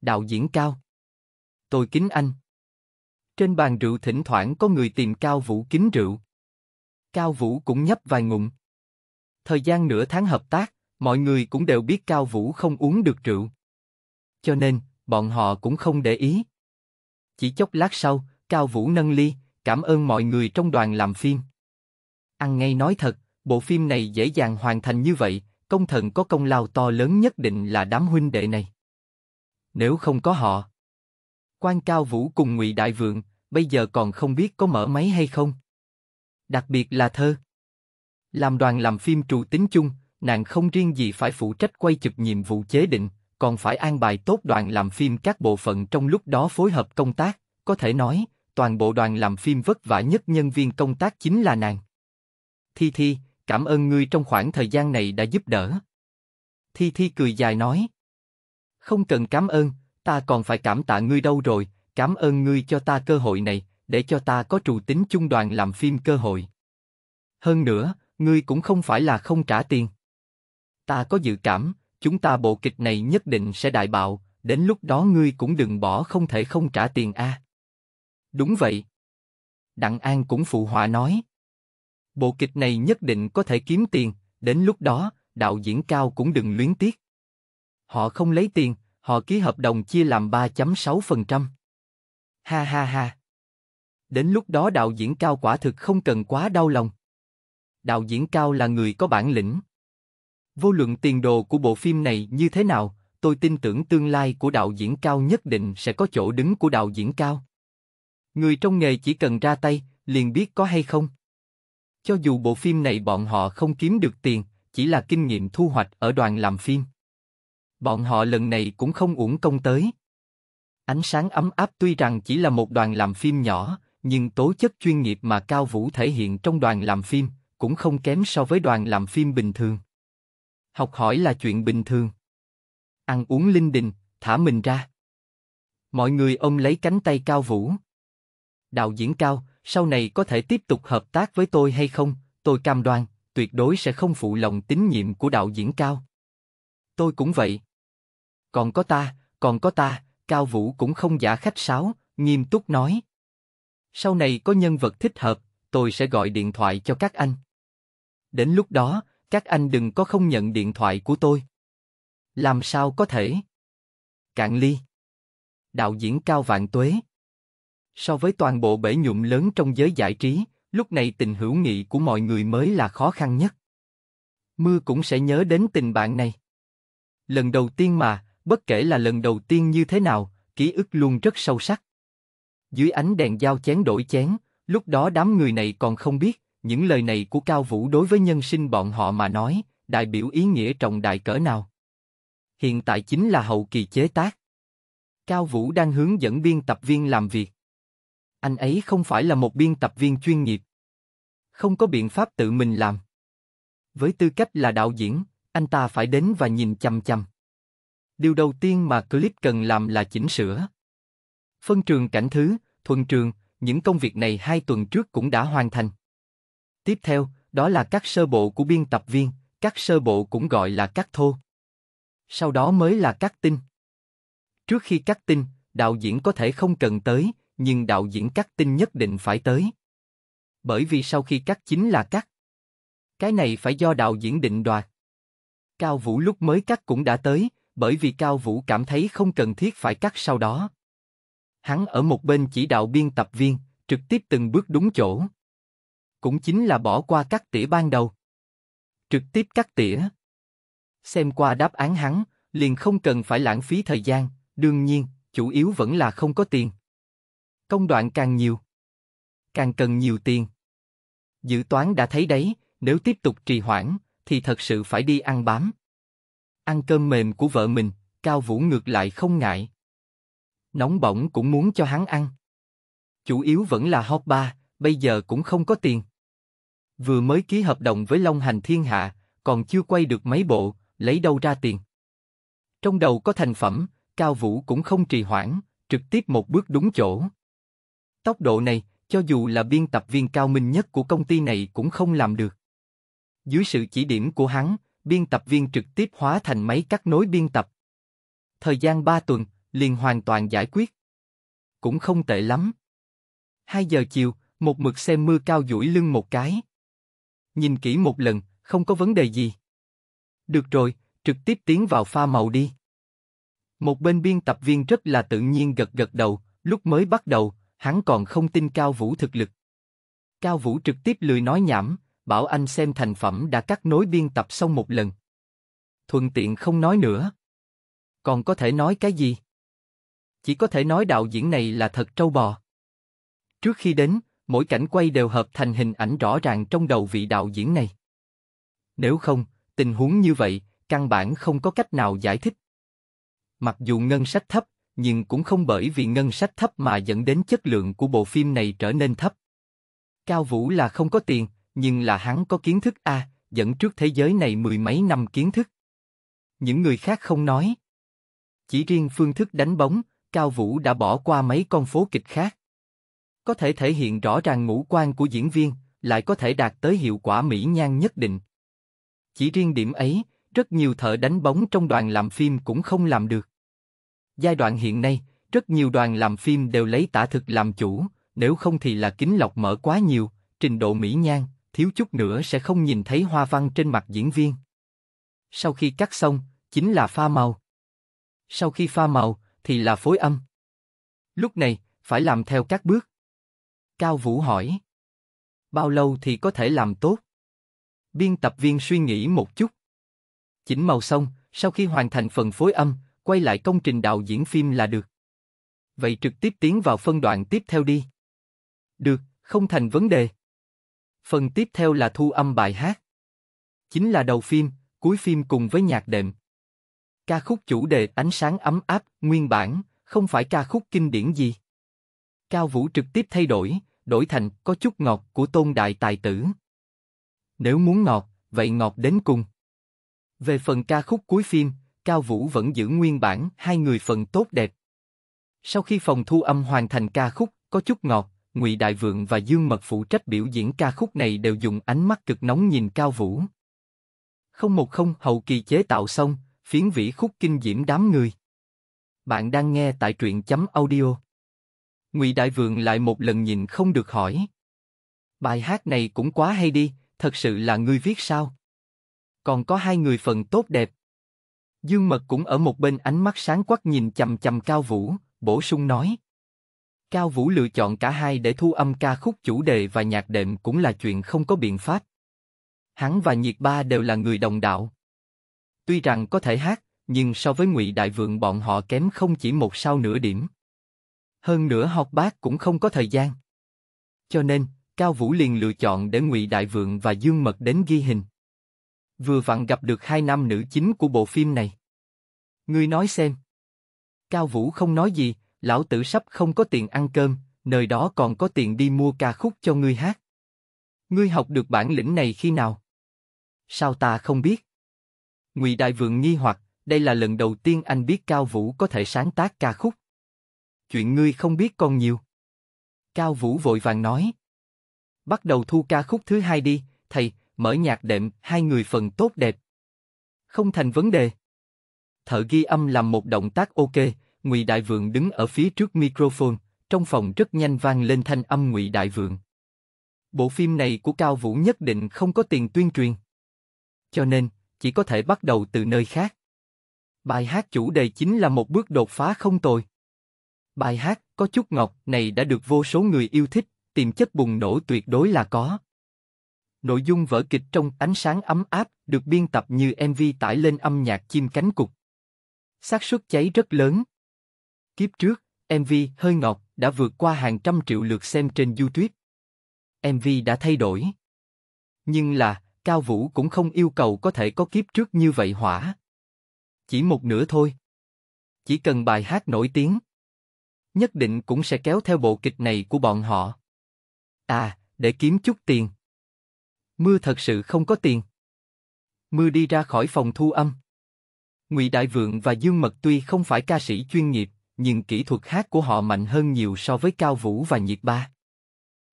Đạo diễn cao. Tôi kính anh. Trên bàn rượu thỉnh thoảng có người tìm Cao Vũ kính rượu. Cao Vũ cũng nhấp vài ngụm. Thời gian nửa tháng hợp tác, mọi người cũng đều biết Cao Vũ không uống được rượu. Cho nên, bọn họ cũng không để ý. Chỉ chốc lát sau, Cao Vũ nâng ly, cảm ơn mọi người trong đoàn làm phim. Ăn ngay nói thật, bộ phim này dễ dàng hoàn thành như vậy, công thần có công lao to lớn nhất định là đám huynh đệ này. Nếu không có họ, quan Cao Vũ cùng Ngụy Đại Vượng, bây giờ còn không biết có mở máy hay không. Đặc biệt là thơ. Làm đoàn làm phim trụ tính chung, nàng không riêng gì phải phụ trách quay chụp nhiệm vụ chế định, còn phải an bài tốt đoàn làm phim các bộ phận trong lúc đó phối hợp công tác, có thể nói, toàn bộ đoàn làm phim vất vả nhất nhân viên công tác chính là nàng. Thi Thi, cảm ơn ngươi trong khoảng thời gian này đã giúp đỡ. Thi Thi cười dài nói. Không cần cảm ơn, ta còn phải cảm tạ ngươi đâu rồi, cảm ơn ngươi cho ta cơ hội này, để cho ta có trụ tính chung đoàn làm phim cơ hội. Hơn nữa, ngươi cũng không phải là không trả tiền. Ta có dự cảm, chúng ta bộ kịch này nhất định sẽ đại bạo, đến lúc đó ngươi cũng đừng bỏ không thể không trả tiền a. Đúng vậy. Đặng An cũng phụ họa nói. Bộ kịch này nhất định có thể kiếm tiền, đến lúc đó, đạo diễn cao cũng đừng luyến tiếc. Họ không lấy tiền, họ ký hợp đồng chia làm 3.6%. Ha ha ha. Đến lúc đó đạo diễn cao quả thực không cần quá đau lòng. Đạo diễn cao là người có bản lĩnh. Vô luận tiền đồ của bộ phim này như thế nào, tôi tin tưởng tương lai của đạo diễn cao nhất định sẽ có chỗ đứng của đạo diễn cao. Người trong nghề chỉ cần ra tay, liền biết có hay không. Cho dù bộ phim này bọn họ không kiếm được tiền, chỉ là kinh nghiệm thu hoạch ở đoàn làm phim. Bọn họ lần này cũng không uổng công tới. Ánh sáng ấm áp tuy rằng chỉ là một đoàn làm phim nhỏ, nhưng tố chất chuyên nghiệp mà Cao Vũ thể hiện trong đoàn làm phim cũng không kém so với đoàn làm phim bình thường. Học hỏi là chuyện bình thường. Ăn uống linh đình, thả mình ra. Mọi người ôm lấy cánh tay Cao Vũ. Đạo diễn Cao, sau này có thể tiếp tục hợp tác với tôi hay không? Tôi cam đoan, tuyệt đối sẽ không phụ lòng tín nhiệm của đạo diễn Cao. Tôi cũng vậy. Còn có ta, còn có ta, Cao Vũ cũng không giả khách sáo, nghiêm túc nói. Sau này có nhân vật thích hợp, tôi sẽ gọi điện thoại cho các anh. Đến lúc đó, các anh đừng có không nhận điện thoại của tôi. Làm sao có thể? Cạn ly. Đạo diễn Cao Vạn Tuế. So với toàn bộ bể nhụm lớn trong giới giải trí, lúc này tình hữu nghị của mọi người mới là khó khăn nhất. Mưa cũng sẽ nhớ đến tình bạn này. Lần đầu tiên mà, Bất kể là lần đầu tiên như thế nào, ký ức luôn rất sâu sắc. Dưới ánh đèn giao chén đổi chén, lúc đó đám người này còn không biết, những lời này của Cao Vũ đối với nhân sinh bọn họ mà nói, đại biểu ý nghĩa trọng đại cỡ nào. Hiện tại chính là hậu kỳ chế tác. Cao Vũ đang hướng dẫn biên tập viên làm việc. Anh ấy không phải là một biên tập viên chuyên nghiệp. Không có biện pháp tự mình làm. Với tư cách là đạo diễn, anh ta phải đến và nhìn chăm chăm điều đầu tiên mà clip cần làm là chỉnh sửa. Phân trường cảnh thứ, thuần trường, những công việc này hai tuần trước cũng đã hoàn thành. Tiếp theo, đó là các sơ bộ của biên tập viên, các sơ bộ cũng gọi là các thô. Sau đó mới là các tin. Trước khi cắt tin, đạo diễn có thể không cần tới, nhưng đạo diễn cắt tin nhất định phải tới. Bởi vì sau khi cắt chính là cắt. Cái này phải do đạo diễn định đoạt. Cao Vũ lúc mới cắt cũng đã tới, bởi vì Cao Vũ cảm thấy không cần thiết phải cắt sau đó. Hắn ở một bên chỉ đạo biên tập viên, trực tiếp từng bước đúng chỗ. Cũng chính là bỏ qua cắt tỉa ban đầu. Trực tiếp cắt tỉa. Xem qua đáp án hắn, liền không cần phải lãng phí thời gian, đương nhiên, chủ yếu vẫn là không có tiền. Công đoạn càng nhiều, càng cần nhiều tiền. Dự toán đã thấy đấy, nếu tiếp tục trì hoãn, thì thật sự phải đi ăn bám ăn cơm mềm của vợ mình, Cao Vũ ngược lại không ngại. Nóng bỏng cũng muốn cho hắn ăn. Chủ yếu vẫn là hot ba, bây giờ cũng không có tiền. Vừa mới ký hợp đồng với Long Hành Thiên Hạ, còn chưa quay được mấy bộ, lấy đâu ra tiền. Trong đầu có thành phẩm, Cao Vũ cũng không trì hoãn, trực tiếp một bước đúng chỗ. Tốc độ này, cho dù là biên tập viên cao minh nhất của công ty này cũng không làm được. Dưới sự chỉ điểm của hắn, biên tập viên trực tiếp hóa thành máy cắt nối biên tập. Thời gian 3 tuần, liền hoàn toàn giải quyết. Cũng không tệ lắm. 2 giờ chiều, một mực xem mưa cao duỗi lưng một cái. Nhìn kỹ một lần, không có vấn đề gì. Được rồi, trực tiếp tiến vào pha màu đi. Một bên biên tập viên rất là tự nhiên gật gật đầu, lúc mới bắt đầu, hắn còn không tin Cao Vũ thực lực. Cao Vũ trực tiếp lười nói nhảm, bảo anh xem thành phẩm đã cắt nối biên tập xong một lần. Thuận tiện không nói nữa. Còn có thể nói cái gì? Chỉ có thể nói đạo diễn này là thật trâu bò. Trước khi đến, mỗi cảnh quay đều hợp thành hình ảnh rõ ràng trong đầu vị đạo diễn này. Nếu không, tình huống như vậy, căn bản không có cách nào giải thích. Mặc dù ngân sách thấp, nhưng cũng không bởi vì ngân sách thấp mà dẫn đến chất lượng của bộ phim này trở nên thấp. Cao Vũ là không có tiền, nhưng là hắn có kiến thức a, dẫn trước thế giới này mười mấy năm kiến thức. Những người khác không nói. Chỉ riêng phương thức đánh bóng, Cao Vũ đã bỏ qua mấy con phố kịch khác. Có thể thể hiện rõ ràng ngũ quan của diễn viên, lại có thể đạt tới hiệu quả mỹ nhan nhất định. Chỉ riêng điểm ấy, rất nhiều thợ đánh bóng trong đoàn làm phim cũng không làm được. Giai đoạn hiện nay, rất nhiều đoàn làm phim đều lấy tả thực làm chủ, nếu không thì là kính lọc mở quá nhiều, trình độ mỹ nhan, thiếu chút nữa sẽ không nhìn thấy hoa văn trên mặt diễn viên. Sau khi cắt xong, chính là pha màu. Sau khi pha màu, thì là phối âm. Lúc này, phải làm theo các bước. Cao Vũ hỏi. Bao lâu thì có thể làm tốt? Biên tập viên suy nghĩ một chút. Chỉnh màu xong, sau khi hoàn thành phần phối âm, quay lại công trình đạo diễn phim là được. Vậy trực tiếp tiến vào phân đoạn tiếp theo đi. Được, không thành vấn đề. Phần tiếp theo là thu âm bài hát. Chính là đầu phim, cuối phim cùng với nhạc đệm. Ca khúc chủ đề ánh sáng ấm áp, nguyên bản, không phải ca khúc kinh điển gì. Cao Vũ trực tiếp thay đổi, đổi thành có chút ngọt của tôn đại tài tử. Nếu muốn ngọt, vậy ngọt đến cùng. Về phần ca khúc cuối phim, Cao Vũ vẫn giữ nguyên bản hai người phần tốt đẹp. Sau khi phòng thu âm hoàn thành ca khúc có chút ngọt, Ngụy Đại Vượng và Dương Mật phụ trách biểu diễn ca khúc này đều dùng ánh mắt cực nóng nhìn Cao Vũ. Không một không hậu kỳ chế tạo xong, phiến vĩ khúc kinh diễm đám người. Bạn đang nghe tại truyện chấm audio. Ngụy Đại Vượng lại một lần nhìn không được hỏi. Bài hát này cũng quá hay đi, thật sự là ngươi viết sao? Còn có hai người phần tốt đẹp. Dương Mật cũng ở một bên ánh mắt sáng quắc nhìn chầm chầm Cao Vũ, bổ sung nói. Cao Vũ lựa chọn cả hai để thu âm ca khúc chủ đề và nhạc đệm cũng là chuyện không có biện pháp. Hắn và Nhiệt Ba đều là người đồng đạo. Tuy rằng có thể hát, nhưng so với Ngụy Đại Vượng bọn họ kém không chỉ một sao nửa điểm. Hơn nữa học bác cũng không có thời gian. Cho nên, Cao Vũ liền lựa chọn để Ngụy Đại Vượng và Dương Mật đến ghi hình. Vừa vặn gặp được hai nam nữ chính của bộ phim này. Ngươi nói xem. Cao Vũ không nói gì, lão tử sắp không có tiền ăn cơm, nơi đó còn có tiền đi mua ca khúc cho ngươi hát. Ngươi học được bản lĩnh này khi nào? Sao ta không biết? Ngụy Đại Vượng nghi hoặc, đây là lần đầu tiên anh biết Cao Vũ có thể sáng tác ca khúc. Chuyện ngươi không biết còn nhiều. Cao Vũ vội vàng nói. Bắt đầu thu ca khúc thứ hai đi, thầy, mở nhạc đệm, hai người phần tốt đẹp. Không thành vấn đề. Thợ ghi âm làm một động tác ok, Ngụy Đại Vượng đứng ở phía trước microphone, trong phòng rất nhanh vang lên thanh âm Ngụy Đại Vượng. Bộ phim này của Cao Vũ nhất định không có tiền tuyên truyền. Cho nên, chỉ có thể bắt đầu từ nơi khác. Bài hát chủ đề chính là một bước đột phá không tồi. Bài hát có chút ngọt này đã được vô số người yêu thích, tiềm chất bùng nổ tuyệt đối là có. Nội dung vở kịch trong ánh sáng ấm áp được biên tập như MV tải lên âm nhạc chim cánh cục. xác suất cháy rất lớn, Kiếp trước, MV Hơi Ngọt đã vượt qua hàng trăm triệu lượt xem trên YouTube. MV đã thay đổi. Nhưng là, Cao Vũ cũng không yêu cầu có thể có kiếp trước như vậy hỏa. Chỉ một nửa thôi. Chỉ cần bài hát nổi tiếng. Nhất định cũng sẽ kéo theo bộ kịch này của bọn họ. À, để kiếm chút tiền. Mưa thật sự không có tiền. Mưa đi ra khỏi phòng thu âm. Ngụy Đại Vượng và Dương Mật tuy không phải ca sĩ chuyên nghiệp, nhưng kỹ thuật hát của họ mạnh hơn nhiều so với Cao Vũ và Nhiệt Ba.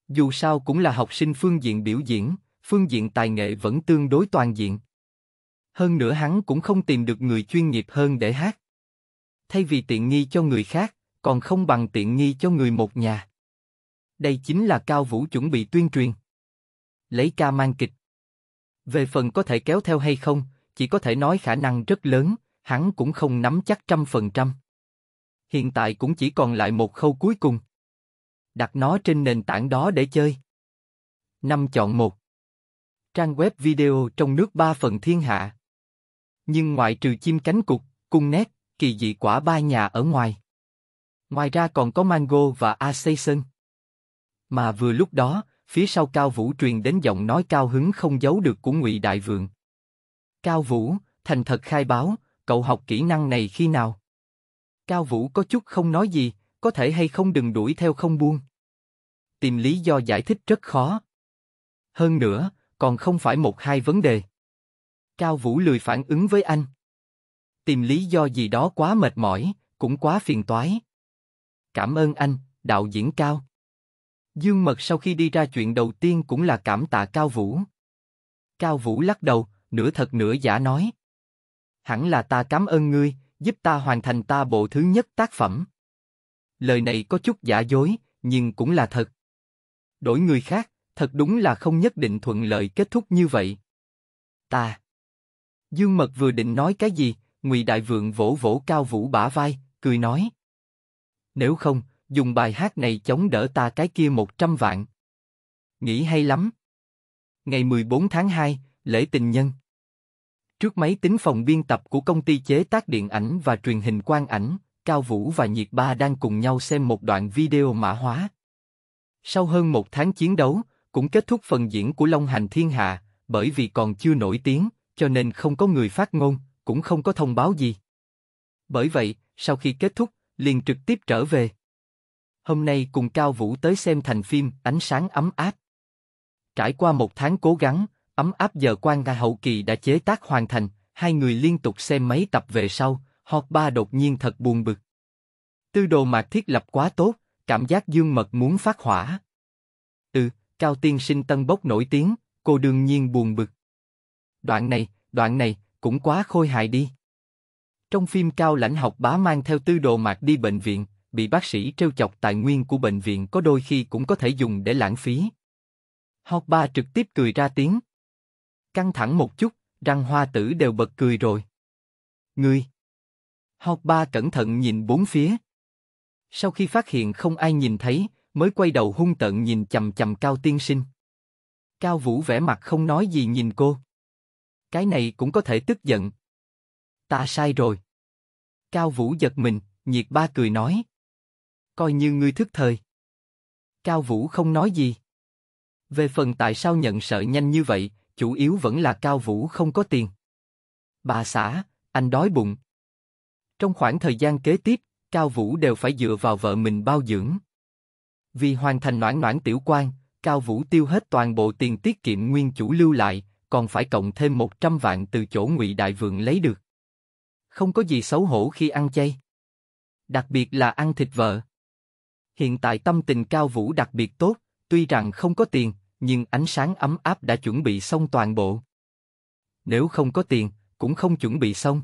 Dù sao cũng là học sinh phương diện biểu diễn, phương diện tài nghệ vẫn tương đối toàn diện. Hơn nữa hắn cũng không tìm được người chuyên nghiệp hơn để hát. Thay vì tiện nghi cho người khác, còn không bằng tiện nghi cho người một nhà. Đây chính là Cao Vũ chuẩn bị tuyên truyền. Lấy ca mang kịch. Về phần có thể kéo theo hay không, chỉ có thể nói khả năng rất lớn, hắn cũng không nắm chắc trăm phần trăm hiện tại cũng chỉ còn lại một khâu cuối cùng. Đặt nó trên nền tảng đó để chơi. Năm chọn một. Trang web video trong nước ba phần thiên hạ. Nhưng ngoại trừ chim cánh cục, cung nét, kỳ dị quả ba nhà ở ngoài. Ngoài ra còn có Mango và Aceison. Mà vừa lúc đó, phía sau Cao Vũ truyền đến giọng nói cao hứng không giấu được của Ngụy Đại Vượng. Cao Vũ, thành thật khai báo, cậu học kỹ năng này khi nào? Cao Vũ có chút không nói gì, có thể hay không đừng đuổi theo không buông. Tìm lý do giải thích rất khó. Hơn nữa, còn không phải một hai vấn đề. Cao Vũ lười phản ứng với anh. Tìm lý do gì đó quá mệt mỏi, cũng quá phiền toái. Cảm ơn anh, đạo diễn Cao. Dương Mật sau khi đi ra chuyện đầu tiên cũng là cảm tạ Cao Vũ. Cao Vũ lắc đầu, nửa thật nửa giả nói. Hẳn là ta cảm ơn ngươi, giúp ta hoàn thành ta bộ thứ nhất tác phẩm. Lời này có chút giả dối, nhưng cũng là thật. Đổi người khác, thật đúng là không nhất định thuận lợi kết thúc như vậy. Ta. Dương Mật vừa định nói cái gì, Ngụy Đại Vượng vỗ vỗ Cao Vũ bả vai, cười nói. Nếu không, dùng bài hát này chống đỡ ta cái kia một trăm vạn. Nghĩ hay lắm. Ngày 14 tháng 2, lễ tình nhân. Trước máy tính phòng biên tập của công ty chế tác điện ảnh và truyền hình quang ảnh, Cao Vũ và Nhiệt Ba đang cùng nhau xem một đoạn video mã hóa. Sau hơn một tháng chiến đấu, cũng kết thúc phần diễn của Long Hành Thiên Hạ, bởi vì còn chưa nổi tiếng, cho nên không có người phát ngôn, cũng không có thông báo gì. Bởi vậy, sau khi kết thúc, liền trực tiếp trở về. Hôm nay cùng Cao Vũ tới xem thành phim Ánh sáng ấm áp. Trải qua một tháng cố gắng, Ấm áp giờ quan Nga hậu kỳ đã chế tác hoàn thành, hai người liên tục xem mấy tập về sau, Hot Ba đột nhiên thật buồn bực. Tư đồ mạc thiết lập quá tốt, cảm giác dương mật muốn phát hỏa. Ừ, Cao Tiên sinh tân bốc nổi tiếng, cô đương nhiên buồn bực. Đoạn này, đoạn này, cũng quá khôi hài đi. Trong phim Cao Lãnh học bá mang theo tư đồ mạc đi bệnh viện, bị bác sĩ trêu chọc tài nguyên của bệnh viện có đôi khi cũng có thể dùng để lãng phí. học Ba trực tiếp cười ra tiếng, Căng thẳng một chút, răng hoa tử đều bật cười rồi. Ngươi! Học ba cẩn thận nhìn bốn phía. Sau khi phát hiện không ai nhìn thấy, mới quay đầu hung tợn nhìn chầm chầm Cao Tiên Sinh. Cao Vũ vẻ mặt không nói gì nhìn cô. Cái này cũng có thể tức giận. Ta sai rồi. Cao Vũ giật mình, nhiệt ba cười nói. Coi như ngươi thức thời. Cao Vũ không nói gì. Về phần tại sao nhận sợ nhanh như vậy, chủ yếu vẫn là Cao Vũ không có tiền. Bà xã, anh đói bụng. Trong khoảng thời gian kế tiếp, Cao Vũ đều phải dựa vào vợ mình bao dưỡng. Vì hoàn thành noãn noãn tiểu quan, Cao Vũ tiêu hết toàn bộ tiền tiết kiệm nguyên chủ lưu lại, còn phải cộng thêm 100 vạn từ chỗ ngụy đại vượng lấy được. Không có gì xấu hổ khi ăn chay. Đặc biệt là ăn thịt vợ. Hiện tại tâm tình Cao Vũ đặc biệt tốt, tuy rằng không có tiền, nhưng ánh sáng ấm áp đã chuẩn bị xong toàn bộ. Nếu không có tiền, cũng không chuẩn bị xong.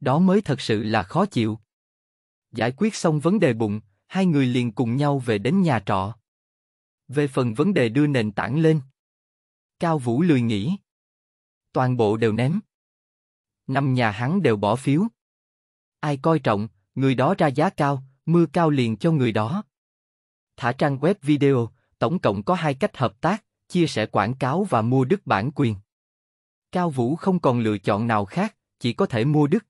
Đó mới thật sự là khó chịu. Giải quyết xong vấn đề bụng, hai người liền cùng nhau về đến nhà trọ. Về phần vấn đề đưa nền tảng lên, Cao Vũ lười nghĩ. Toàn bộ đều ném. Năm nhà hắn đều bỏ phiếu. Ai coi trọng, người đó ra giá cao, mưa cao liền cho người đó. Thả trang web video, tổng cộng có hai cách hợp tác, chia sẻ quảng cáo và mua đứt bản quyền. Cao Vũ không còn lựa chọn nào khác, chỉ có thể mua đứt.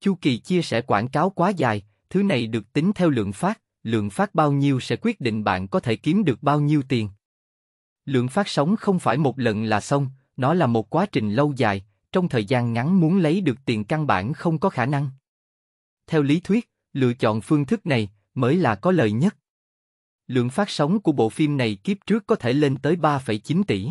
Chu kỳ chia sẻ quảng cáo quá dài, thứ này được tính theo lượng phát, lượng phát bao nhiêu sẽ quyết định bạn có thể kiếm được bao nhiêu tiền. Lượng phát sóng không phải một lần là xong, nó là một quá trình lâu dài, trong thời gian ngắn muốn lấy được tiền căn bản không có khả năng. Theo lý thuyết, lựa chọn phương thức này mới là có lợi nhất. Lượng phát sóng của bộ phim này kiếp trước có thể lên tới 3,9 tỷ.